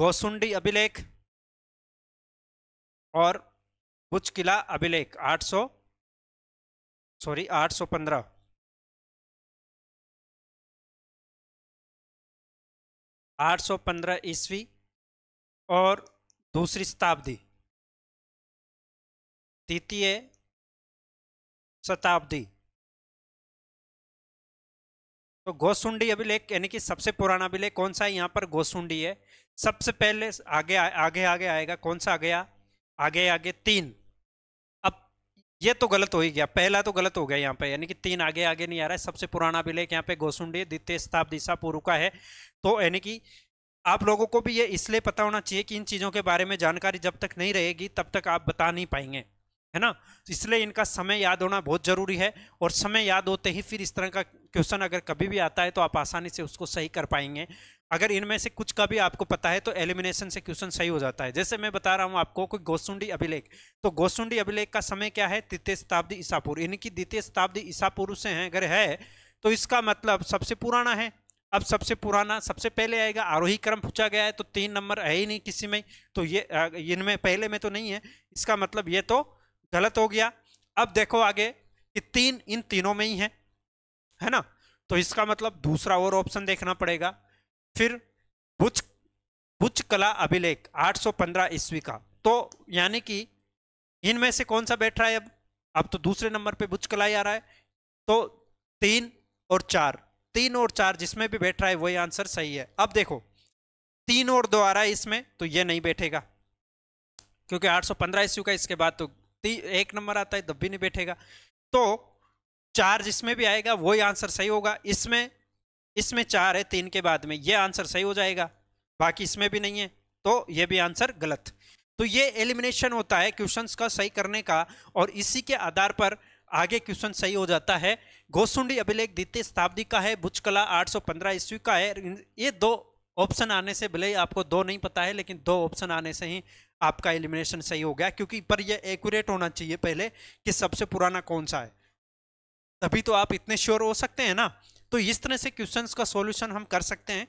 [SPEAKER 2] गोसुंडी अभिलेख और बुच किला अभिलेख 800 सॉरी 815 815 ईस्वी और दूसरी शताब्दी तृतीय शताब्दी तो गोसुंडी अभिलेख यानी कि सबसे पुराना अभिलेख
[SPEAKER 1] कौन सा है यहाँ पर गोसुंडी है सबसे पहले आगे आ, आगे आगे आएगा कौन सा आ गया आगे आगे तीन अब ये तो गलत हो ही गया पहला तो गलत हो गया यहाँ पे यानी कि तीन आगे आगे नहीं आ रहा है सबसे पुराना अभिलेख यहाँ पे गोसुंडी द्वितीय स्थाप दिशा पूर्व का है तो यानी कि आप लोगों को भी ये इसलिए पता होना चाहिए कि इन चीज़ों के बारे में जानकारी जब तक नहीं रहेगी तब तक आप बता नहीं पाएंगे है ना इसलिए इनका समय याद होना बहुत ज़रूरी है और समय याद होते ही फिर इस तरह का क्वेश्चन अगर कभी भी आता है तो आप आसानी से उसको सही कर पाएंगे अगर इनमें से कुछ का भी आपको पता है तो एलिमिनेशन से क्वेश्चन सही हो जाता है जैसे मैं बता रहा हूँ आपको कोई गोसुंडी अभिलेख तो गोसुंडी अभिलेख का समय क्या है तृतीय शताब्दी ईसा पूर्व इनकी द्वितीय शताब्दी ईसा पूर्व से हैं अगर है तो इसका मतलब सबसे पुराना है अब सबसे पुराना सबसे पहले आएगा आरोही क्रम पूछा गया है तो तीन नंबर है ही नहीं किसी में तो ये इनमें पहले में तो नहीं है इसका मतलब ये तो गलत हो गया अब देखो आगे कि तीन इन तीनों में ही है है ना तो इसका मतलब दूसरा और ऑप्शन देखना पड़ेगा फिर भुज भुज कला अभिलेख 815 ईस्वी का तो यानी कि इनमें से कौन सा बैठ रहा है अब अब तो दूसरे नंबर पे भुज कला ही आ रहा है तो तीन और चार तीन और चार जिसमें भी बैठ रहा है वही आंसर सही है अब देखो तीन और दो आ रहा है इसमें तो ये नहीं बैठेगा क्योंकि 815 ईस्वी का इसके बाद तो एक नंबर आता है तब भी नहीं बैठेगा तो चार जिसमें भी आएगा वही आंसर सही होगा इसमें इसमें चार है तीन के बाद में ये आंसर सही हो जाएगा बाकी इसमें भी नहीं है तो ये भी आंसर गलत तो ये एलिमिनेशन होता है क्वेश्चंस का सही करने का और इसी के आधार पर आगे क्वेश्चन सही हो जाता है गोसुंडी अभिलेख द्वितीय शताब्दी का है बुचकला 815 ईस्वी का है ये दो ऑप्शन आने से भले ही आपको दो नहीं पता है लेकिन दो ऑप्शन आने से ही आपका एलिमिनेशन सही हो गया क्योंकि पर ये एक्यूरेट होना चाहिए पहले कि सबसे पुराना कौन सा है तभी तो आप इतने श्योर हो सकते हैं ना तो इस तरह से क्वेश्चन का सोल्यूशन हम कर सकते हैं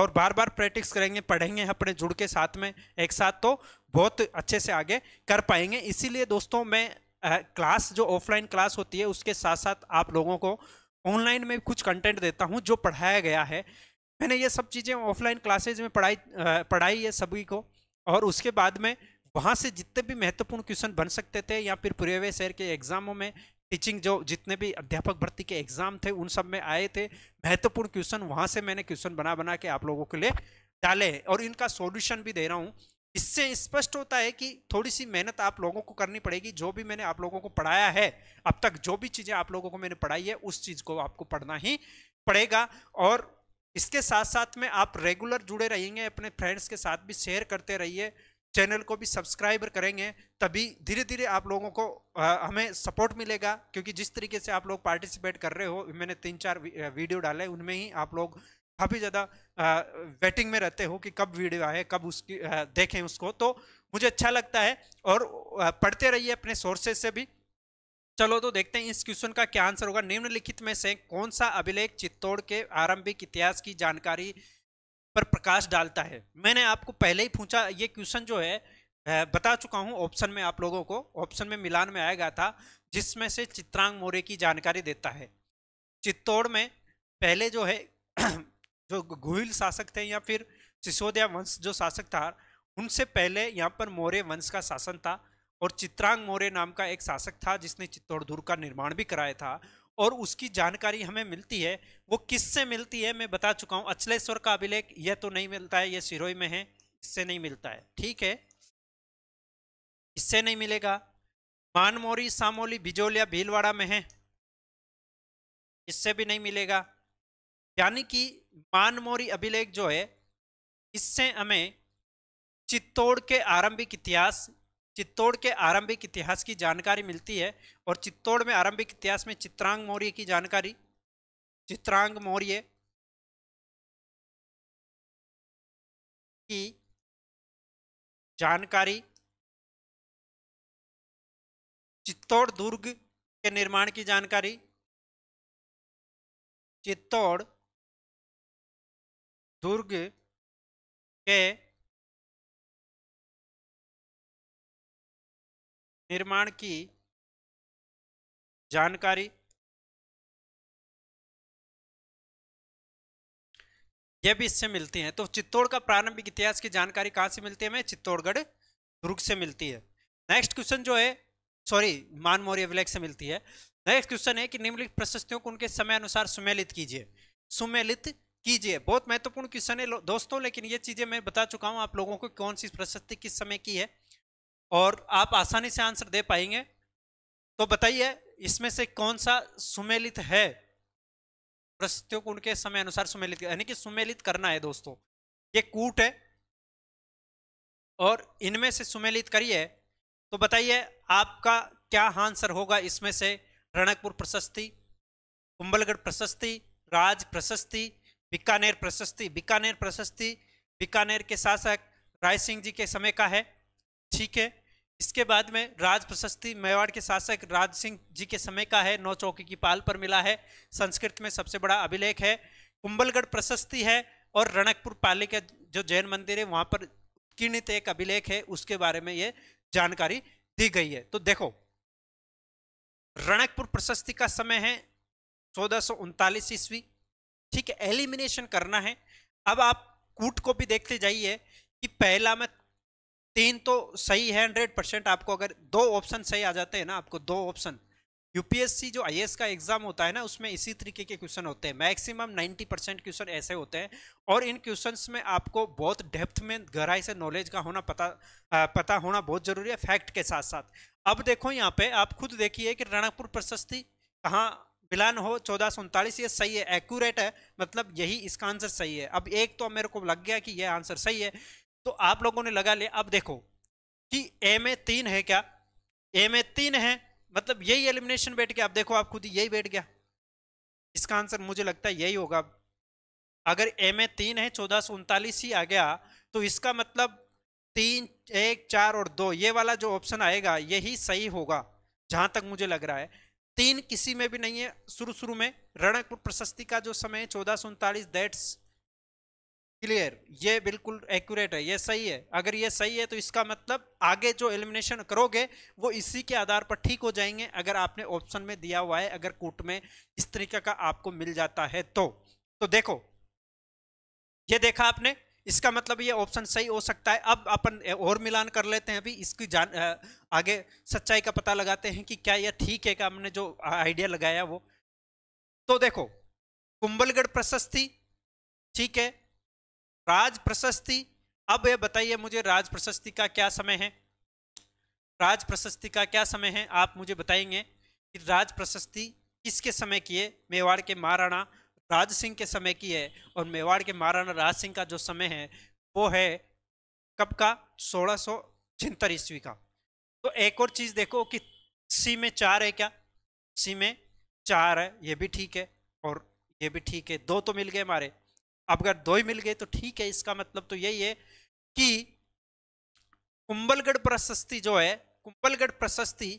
[SPEAKER 1] और बार बार प्रैक्टिस करेंगे पढ़ेंगे अपने जुड़ के साथ में एक साथ तो बहुत अच्छे से आगे कर पाएंगे इसीलिए दोस्तों मैं क्लास जो ऑफलाइन क्लास होती है उसके साथ साथ आप लोगों को ऑनलाइन में कुछ कंटेंट देता हूँ जो पढ़ाया गया है मैंने ये सब चीज़ें ऑफलाइन क्लासेज में पढ़ाई पढ़ाई है सभी को और उसके बाद में वहाँ से जितने भी महत्वपूर्ण क्वेश्चन बन सकते थे या फिर पूरे शहर के एग्जामों में टीचिंग जो जितने भी अध्यापक भर्ती के एग्ज़ाम थे उन सब में आए थे महत्वपूर्ण क्वेश्चन वहाँ से मैंने क्वेश्चन बना बना के आप लोगों के लिए डाले हैं और इनका सॉल्यूशन भी दे रहा हूँ इससे स्पष्ट होता है कि थोड़ी सी मेहनत आप लोगों को करनी पड़ेगी जो भी मैंने आप लोगों को पढ़ाया है अब तक जो भी चीज़ें आप लोगों को मैंने पढ़ाई है उस चीज़ को आपको पढ़ना ही पड़ेगा और इसके साथ साथ में आप रेगुलर जुड़े रहेंगे अपने फ्रेंड्स के साथ भी शेयर करते रहिए चैनल को भी सब्सक्राइब करेंगे तभी धीरे धीरे आप लोगों को आ, हमें सपोर्ट मिलेगा क्योंकि जिस तरीके से आप लोग पार्टिसिपेट कर रहे हो मैंने तीन चार वीडियो डाले उनमें ही आप लोग काफ़ी ज़्यादा वेटिंग में रहते हो कि कब वीडियो आए कब उसकी आ, देखें उसको तो मुझे अच्छा लगता है और पढ़ते रहिए अपने सोर्सेज से भी चलो तो देखते हैं इस क्वेश्चन का क्या आंसर होगा निम्नलिखित में से कौन सा अभिलेख चित्तौड़ के आरंभिक इतिहास की जानकारी पर प्रकाश डालता है मैंने आपको पहले ही पूछा ये क्वेश्चन जो है बता चुका हूँ ऑप्शन में आप लोगों को ऑप्शन में मिलान में आया गया था जिसमें से चित्रांग मौर्य की जानकारी देता है चित्तौड़ में पहले जो है जो गोहिल शासक थे या फिर सिसोदिया वंश जो शासक था उनसे पहले यहाँ पर मौर्य वंश का शासन था और चित्रांग मौर्य नाम का एक शासक था जिसने चित्तौड़ दुर्ग का निर्माण भी कराया था और उसकी जानकारी हमें मिलती है वो किससे मिलती है मैं बता चुका हूँ अचलेश्वर का अभिलेख यह तो नहीं मिलता है यह सिरोई में है इससे नहीं मिलता है ठीक है इससे नहीं मिलेगा मानमोरी सामोली बिजोलिया भीलवाड़ा में है इससे भी नहीं मिलेगा यानी कि मानमोरी अभिलेख जो है इससे हमें चित्तौड़ के आरंभिक इतिहास चित्तौड़ के आरंभिक इतिहास की जानकारी मिलती है और चित्तौड़ में आरंभिक इतिहास में
[SPEAKER 2] चित्रांग मौर्य की जानकारी चित्रांग मौर्य की जानकारी चित्तौड़ दुर्ग के निर्माण की जानकारी चित्तौड़ दुर्ग के निर्माण की जानकारी यह भी इससे मिलती है तो चित्तौड़ का प्रारंभिक इतिहास की जानकारी कहां से मिलती है हमें चित्तौड़गढ़ दुर्ग से
[SPEAKER 1] मिलती है नेक्स्ट क्वेश्चन जो है सॉरी मान मौर्य विलेख से मिलती है नेक्स्ट क्वेश्चन है कि निम्नलिखित प्रशस्तियों को उनके समय अनुसार सुमेलित कीजिए सुमेलित कीजिए बहुत महत्वपूर्ण क्वेश्चन है दोस्तों लेकिन ये चीजें मैं बता चुका हूँ आप लोगों को कौन सी प्रशस्ति किस समय की है और आप आसानी से आंसर दे पाएंगे तो बताइए इसमें से कौन सा सुमेलित है प्रस्तुतियों कूट के समय अनुसार सुमेलित यानी कि सुमेलित करना है दोस्तों ये कूट है और इनमें से सुमेलित करिए तो बताइए आपका क्या आंसर होगा इसमें से रणकपुर प्रशस्ति कुंबलगढ़ प्रशस्ति राज प्रशस्ति बीकानेर प्रशस्ति बीकानेर प्रशस्ति बीकानेर के शासक राय सिंह जी के समय का है ठीक है इसके बाद में राज प्रशस्ति मेवाड़ के शासक राज सिंह जी के समय का है नौ चौकी की पाल पर मिला है संस्कृत में सबसे बड़ा अभिलेख है कुंबलगढ़ प्रशस्ति है और रणकपुर पाली का जो जैन मंदिर है वहाँ पर उत्कीर्णित एक अभिलेख है उसके बारे में ये जानकारी दी गई है तो देखो रणकपुर प्रशस्ति का समय है चौदह ईस्वी ठीक है एलिमिनेशन करना है अब आप कूट को भी देखते जाइए कि पहला में तीन तो सही है हंड्रेड परसेंट आपको अगर दो ऑप्शन सही आ जाते हैं ना आपको दो ऑप्शन यूपीएससी जो आई का एग्जाम होता है ना उसमें इसी तरीके के क्वेश्चन होते हैं मैक्सिमम 90 परसेंट क्वेश्चन ऐसे होते हैं और इन क्वेश्चंस में आपको बहुत डेप्थ में गहराई से नॉलेज का होना पता आ, पता होना बहुत जरूरी है फैक्ट के साथ साथ अब देखो यहाँ पे आप खुद देखिए कि रणकपुर प्रशस्ति कहाँ मिलान हो चौदह सौ उनतालीस ये सही है एक्यूरेट है मतलब यही इसका आंसर सही है अब एक तो मेरे को लग गया कि यह आंसर सही है तो आप लोगों ने लगा लिया अब देखो कि ए में तीन है क्या ए में तीन है मतलब यही एलिमिनेशन बैठ गया अब देखो आप खुद यही बैठ गया इसका आंसर मुझे लगता है यही होगा अगर ए में तीन है चौदह सौ उनतालीस ही आ गया तो इसका मतलब तीन एक चार और दो ये वाला जो ऑप्शन आएगा यही सही होगा जहां तक मुझे लग रहा है तीन किसी में भी नहीं है शुरू शुरू में रणकपुर प्रशस्ति का जो समय है चौदह सौ उनतालीस दैट्स क्लियर ये बिल्कुल एक्यूरेट है ये सही है अगर ये सही है तो इसका मतलब आगे जो एलिमिनेशन करोगे वो इसी के आधार पर ठीक हो जाएंगे अगर आपने ऑप्शन में दिया हुआ है अगर कूट में इस तरीके का आपको मिल जाता है तो तो देखो ये देखा आपने इसका मतलब ये ऑप्शन सही हो सकता है अब अपन और मिलान कर लेते हैं अभी इसकी जान आगे सच्चाई का पता लगाते हैं कि क्या यह ठीक है क्या हमने जो आइडिया लगाया वो तो देखो कुंबलगढ़ प्रशस्ति ठीक है राज प्रशस्ति अब ये बताइए मुझे राज प्रशस्ति का क्या समय है राज प्रशस्ति का क्या समय है आप मुझे बताएंगे कि राज प्रशस्ति किसके समय की है मेवाड़ के महाराणा राज सिंह के समय की है और मेवाड़ के महाराणा राज सिंह का जो समय है वो है कब का सोलह सौ छिहत्तर ईस्वी का तो एक और चीज़ देखो कि सी में चार है क्या सी में चार है ये भी ठीक है और ये भी ठीक है दो तो मिल गए हमारे अब अगर दो ही मिल गए तो ठीक है इसका मतलब तो यही है कि कुंबलगढ़ प्रशस्ति जो है कुंबलगढ़ प्रशस्ति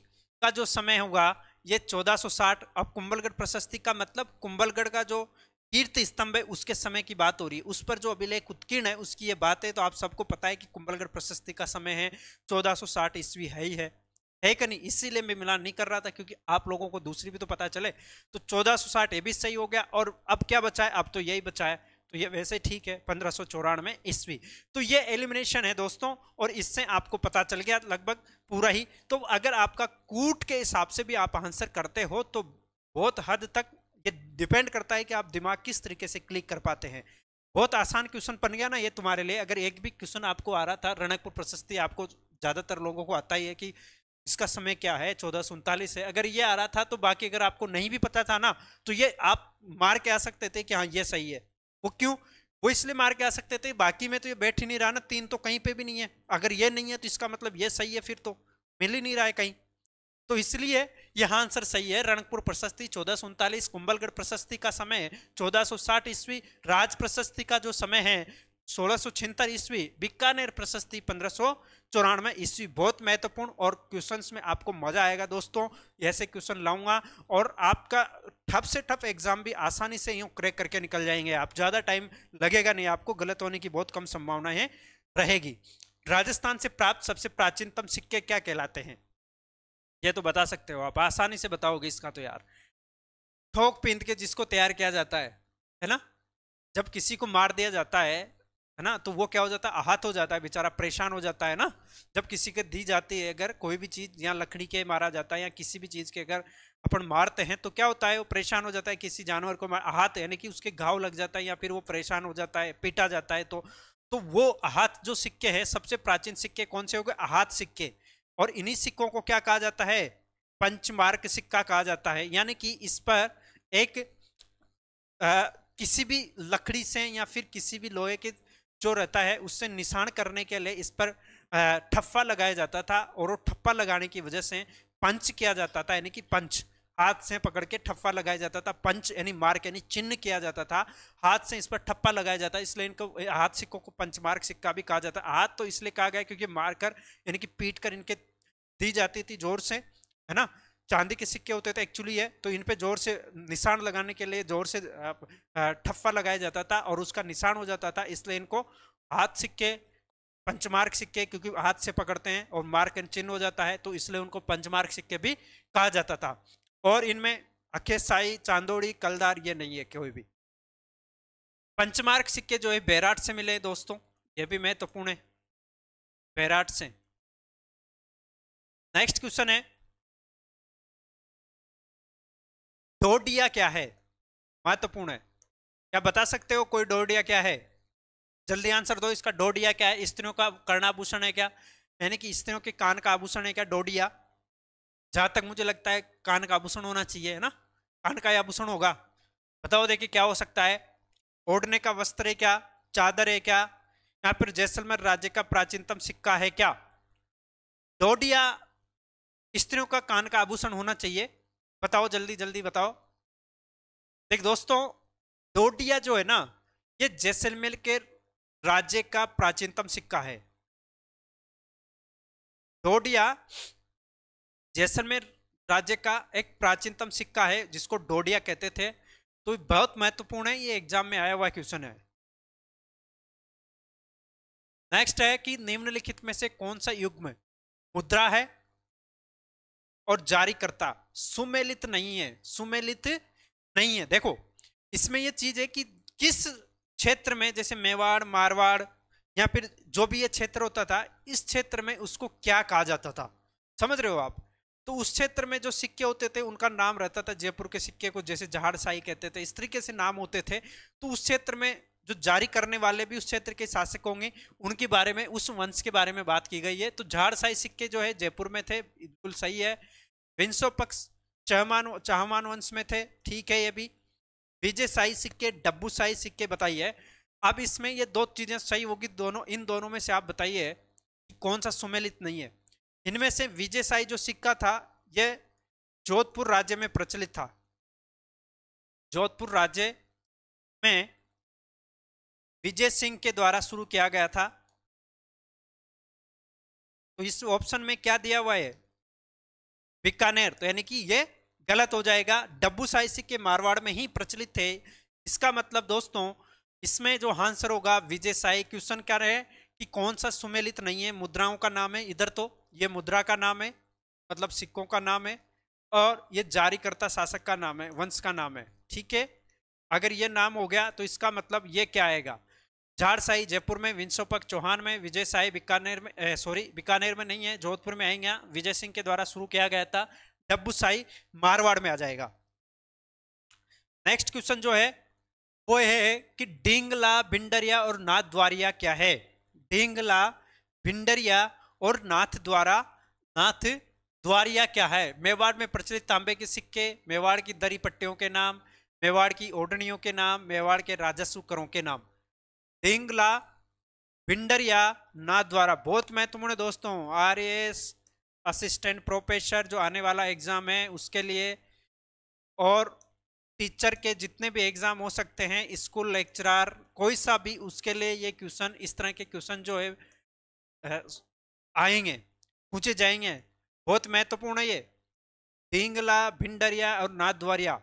[SPEAKER 1] का जो समय होगा ये 1460 अब कुंबलगढ़ प्रशस्ति का मतलब कुंबलगढ़ का जो कीर्ति स्तंभ है उसके समय की बात हो रही है उस पर जो अभिलेख उत्कीर्ण है उसकी ये बात है तो आप सबको पता है कि कुंबलगढ़ प्रशस्ति का समय है 1460 ईस्वी है ही है है कि नहीं इसीलिए मैं मिलान नहीं कर रहा था क्योंकि आप लोगों को दूसरी भी तो पता चले तो 1460 ये भी सही हो गया और अब क्या बचा है अब तो यही बचा है तो ये वैसे ठीक है पंद्रह सौ चौरानवे ईस्वी तो ये एलिमिनेशन है दोस्तों और इससे आपको पता चल गया लगभग पूरा ही तो अगर आपका कूट के हिसाब से भी आप आंसर करते हो तो बहुत हद तक ये डिपेंड करता है कि आप दिमाग किस तरीके से क्लिक कर पाते हैं बहुत आसान क्वेश्चन बन गया ना ये तुम्हारे लिए अगर एक भी क्वेश्चन आपको आ रहा था रणकपुर प्रशस्ति आपको ज़्यादातर लोगों को आता ही है कि इसका समय क्या है चौदह सौ उनतालीस है अगर ये आ रहा था तो बाकी अगर आपको नहीं भी पता था ना तो ये आप मार के आ सकते थे कि हाँ ये सही है वो क्यों वो इसलिए मार के आ सकते थे बाकी में तो ये बैठ ही नहीं रहा ना तीन तो कहीं पे भी नहीं है अगर ये नहीं है तो इसका मतलब ये सही है फिर तो मिल ही नहीं रहा है कहीं तो इसलिए यह आंसर सही है रणकपुर प्रशस्ति चौदह कुंभलगढ़ प्रशस्ति का समय चौदह सौ साठ ईस्वी राज प्रशस्ति का जो समय है सोलह सौ ईस्वी बीकानेर प्रशस्ति पंद्रह सौ चौरानवे ईस्वी बहुत महत्वपूर्ण और क्वेश्चंस में आपको मजा आएगा दोस्तों ऐसे क्वेश्चन लाऊंगा और आपका ठप से ठप एग्जाम भी आसानी से यूँ क्रैक करके निकल जाएंगे आप ज़्यादा टाइम लगेगा नहीं आपको गलत होने की बहुत कम संभावना है रहेगी राजस्थान से प्राप्त सबसे प्राचीनतम सिक्के क्या कहलाते हैं यह तो बता सकते हो आप आसानी से बताओगे इसका तो यार ठोक पींद के जिसको तैयार किया जाता है है ना जब किसी को मार दिया जाता है है ना तो वो क्या हो जाता है आहत हो जाता है बेचारा परेशान हो जाता है ना जब किसी के दी जाती है अगर कोई भी चीज़ या लकड़ी के मारा जाता है या किसी भी चीज़ के अगर अपन मारते हैं तो क्या होता है वो परेशान हो जाता है किसी जानवर को आहत यानी कि उसके घाव लग जाता है या फिर वो परेशान हो जाता है पीटा जाता है तो तो वो आहत जो सिक्के हैं सबसे प्राचीन सिक्के कौन से हो गए आहत सिक्के और इन्हीं सिक्कों को क्या कहा जाता है पंचमार्क सिक्का कहा जाता है यानी कि इस पर एक आ, किसी भी लकड़ी से या फिर किसी भी लोहे के जो रहता है उससे निशान करने के लिए इस पर ठप्पा लगाया जाता था और वो ठप्पा लगाने की वजह से पंच किया जाता था यानी कि पंच हाथ से पकड़ के ठप्पा लगाया जाता था पंच यानी मार्क यानी चिन्ह किया जाता था हाथ से इस पर ठप्पा लगाया जाता है इसलिए इनको हाथ सिक्कों को पंच मार्क सिक्का भी कहा जाता है हाथ तो इसलिए कहा गया क्योंकि मारकर यानी कि पीट कर इनके दी जाती थी जोर से है ना चांदी के सिक्के होते थे एक्चुअली है तो इन पे जोर से निशान लगाने के लिए जोर से ठप्पा लगाया जाता था और उसका निशान हो जाता था इसलिए इनको हाथ सिक्के पंचमार्क सिक्के क्योंकि हाथ से पकड़ते हैं और मार्क चिन्ह हो जाता है तो इसलिए उनको पंचमार्क सिक्के भी कहा जाता था और इनमें अखेसाई चांदोड़ी कलदार ये नहीं है कोई भी पंचमार्क सिक्के जो है बैराट
[SPEAKER 2] से मिले दोस्तों ये भी महत्वपूर्ण तो है बैराट से नेक्स्ट क्वेश्चन है डोडिया क्या है महत्वपूर्ण है क्या बता सकते हो कोई डोडिया क्या है
[SPEAKER 1] जल्दी आंसर दो इसका डोडिया क्या है स्त्रियों का कर्णाभूषण है क्या यानी कि स्त्रियों के कान का आभूषण है क्या डोडिया जहां तक मुझे लगता है कान का आभूषण होना चाहिए है ना कान का आभूषण होगा बताओ देखिए क्या हो सकता है ओढ़ने का वस्त्र है क्या चादर है क्या या फिर जैसलमेर राज्य का प्राचीनतम सिक्का है क्या डोडिया स्त्रियों का कान का आभूषण होना चाहिए बताओ जल्दी जल्दी बताओ देख दोस्तों डोडिया जो है ना ये जैसलमेर के राज्य का प्राचीनतम सिक्का है डोडिया जैसलमेर राज्य का एक प्राचीनतम सिक्का है जिसको डोडिया कहते थे तो बहुत महत्वपूर्ण है ये एग्जाम में आया हुआ क्वेश्चन है नेक्स्ट है कि निम्नलिखित में से कौन सा युग्म मुद्रा है और जारीकर्ता सुमेलित नहीं है सुमेलित नहीं है देखो इसमें यह चीज है कि किस क्षेत्र में जैसे मेवाड़ मारवाड़ या फिर जो भी ये क्षेत्र होता था इस क्षेत्र में उसको क्या कहा जाता था समझ रहे हो आप तो उस क्षेत्र में जो सिक्के होते थे उनका नाम रहता था जयपुर के सिक्के को जैसे जहाड़ कहते थे इस तरीके से नाम होते थे तो उस क्षेत्र में जो जारी करने वाले भी उस क्षेत्र के शासक होंगे उनके बारे में उस वंश के बारे में बात की गई है तो झाड़साई सिक्के जो है जयपुर में थे बिल्कुल सही है विंसो पक्ष चहमान चहमान वंश में थे ठीक है ये भी विजय साई सिक्के डब्बू साई सिक्के बताइए अब इसमें ये दो चीज़ें सही होगी दोनों इन दोनों में से आप बताइए कौन सा सुमेलित नहीं है इनमें से विजय साई जो सिक्का था यह जोधपुर राज्य में प्रचलित था
[SPEAKER 2] जोधपुर राज्य में विजय सिंह के द्वारा शुरू किया गया था तो इस ऑप्शन में
[SPEAKER 1] क्या दिया हुआ है बीकानेर तो यानी कि ये गलत हो जाएगा डब्बू साई के मारवाड़ में ही प्रचलित थे इसका मतलब दोस्तों इसमें जो आंसर होगा विजय साई क्वेश्चन क्या रहे कि कौन सा सुमेलित नहीं है मुद्राओं का नाम है इधर तो ये मुद्रा का नाम है मतलब सिक्कों का नाम है और ये जारीकर्ता शासक का नाम है वंश का नाम है ठीक है अगर ये नाम हो गया तो इसका मतलब ये क्या आएगा झाड़साई जयपुर में विंसोपक चौहान में विजय साई बीकानेर में सॉरी बीकानेर में नहीं है जोधपुर में आएंगे विजय सिंह के द्वारा शुरू किया गया था डब्बू साई मारवाड़ में आ जाएगा नेक्स्ट क्वेश्चन जो है वो है कि डिंगला भिंडरिया और नाथ द्वारिया क्या है डिंगला भिंडरिया और नाथ द्वारा नाथ द्वारिया क्या है मेवाड़ में प्रचलित तांबे के सिक्के मेवाड़ की दरी पट्टियों के नाम मेवाड़ की ओढ़नियों के नाम मेवाड़ के राजस्व करों के नाम थिंगला भिंडरिया या ना द्वारा बहुत महत्वपूर्ण दोस्तों आर असिस्टेंट प्रोफेसर जो आने वाला एग्ज़ाम है उसके लिए और टीचर के जितने भी एग्ज़ाम हो सकते हैं स्कूल लेक्चरार कोई सा भी उसके लिए ये क्वेश्चन इस तरह के क्वेश्चन जो है आएंगे पूछे जाएंगे बहुत महत्वपूर्ण है ये डिंगला भिंडरिया और द्वारिया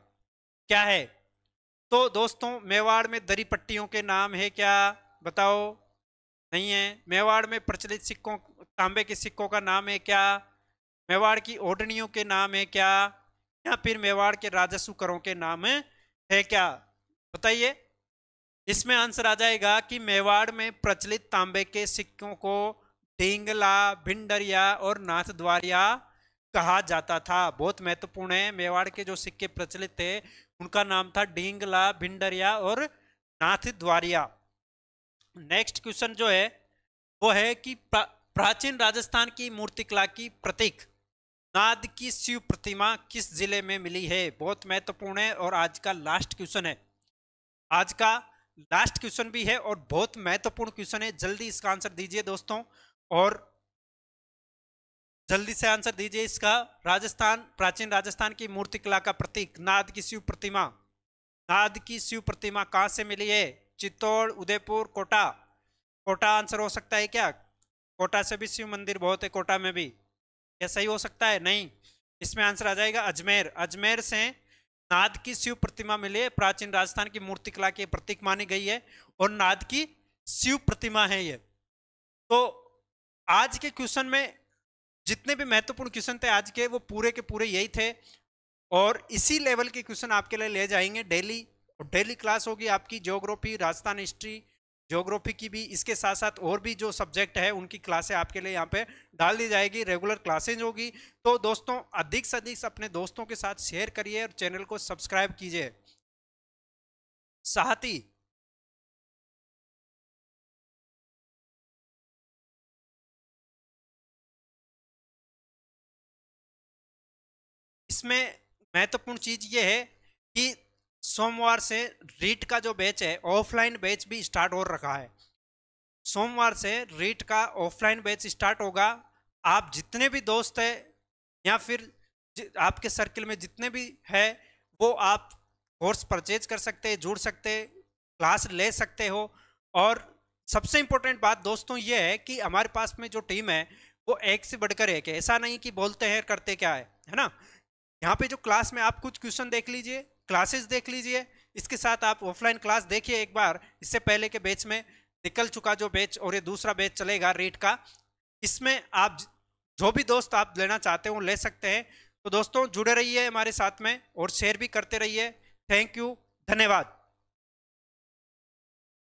[SPEAKER 1] क्या है तो दोस्तों मेवाड़ में दरी पट्टियों के नाम है क्या बताओ नहीं है मेवाड़ में प्रचलित सिक्कों तांबे के सिक्कों का नाम है क्या मेवाड़ की ओढ़नियों के नाम है क्या या फिर मेवाड़ के राजस्व करों के नाम है क्या बताइए इसमें आंसर आ जाएगा कि मेवाड़ में प्रचलित तांबे के सिक्कों को ढींगला भिंडरिया और नाथ द्वारिया कहा जाता था बहुत महत्वपूर्ण है मेवाड़ के जो सिक्के प्रचलित थे उनका नाम था ढींगला भिंडरिया और नाथ द्वारिया नेक्स्ट क्वेश्चन जो है वो है कि प्राचीन राजस्थान की मूर्तिकला की प्रतीक नाद की शिव प्रतिमा किस जिले में मिली है बहुत महत्वपूर्ण है और आज का लास्ट क्वेश्चन है आज का लास्ट क्वेश्चन भी है और बहुत महत्वपूर्ण क्वेश्चन है जल्दी इसका आंसर दीजिए दोस्तों और जल्दी से आंसर दीजिए इसका राजस्थान प्राचीन राजस्थान की मूर्ति कला का प्रतीक नाद की शिव प्रतिमा नाद की शिव प्रतिमा कहाँ से मिली है चित्तौड़ उदयपुर कोटा कोटा आंसर हो सकता है क्या कोटा से भी शिव मंदिर बहुत है कोटा में भी क्या सही हो सकता है नहीं इसमें आंसर आ जाएगा अजमेर अजमेर से नाद की शिव प्रतिमा मिली है प्राचीन राजस्थान की मूर्ति कला की प्रतीक मानी गई है और नाद की शिव प्रतिमा है ये तो आज के क्वेश्चन में जितने भी महत्वपूर्ण क्वेश्चन थे आज के वो पूरे के पूरे यही थे और इसी लेवल के क्वेश्चन आपके लिए ले जाएंगे डेली और डेली क्लास होगी आपकी ज्योग्राफी राजस्थान हिस्ट्री ज्योग्राफी की भी इसके साथ साथ और भी जो सब्जेक्ट है उनकी क्लासें आपके लिए यहाँ पे डाल दी जाएगी रेगुलर क्लासेज होगी तो दोस्तों अधिक से अधिक अपने दोस्तों के साथ शेयर करिए और चैनल को सब्सक्राइब
[SPEAKER 2] कीजिए साथ ही इसमें महत्वपूर्ण चीज़ ये है
[SPEAKER 1] कि सोमवार से रीट का जो बैच है ऑफलाइन बैच भी स्टार्ट हो रखा है सोमवार से रीट का ऑफलाइन बैच स्टार्ट होगा आप जितने भी दोस्त हैं या फिर आपके सर्किल में जितने भी है वो आप कोर्स परचेज कर सकते हैं जुड़ सकते क्लास ले सकते हो और सबसे इम्पोर्टेंट बात दोस्तों ये है कि हमारे पास में जो टीम है वो एक से बढ़कर एक है ऐसा नहीं कि बोलते हैं करते क्या है है ना यहाँ पे जो क्लास में आप कुछ क्वेश्चन देख लीजिए क्लासेस देख लीजिए इसके साथ आप ऑफलाइन क्लास देखिए एक बार इससे पहले के बैच में निकल चुका जो बैच और ये दूसरा बैच चलेगा रेट का इसमें आप जो भी दोस्त आप लेना चाहते हो ले सकते हैं तो दोस्तों जुड़े रहिए हमारे साथ में और शेयर भी करते रहिए थैंक यू धन्यवाद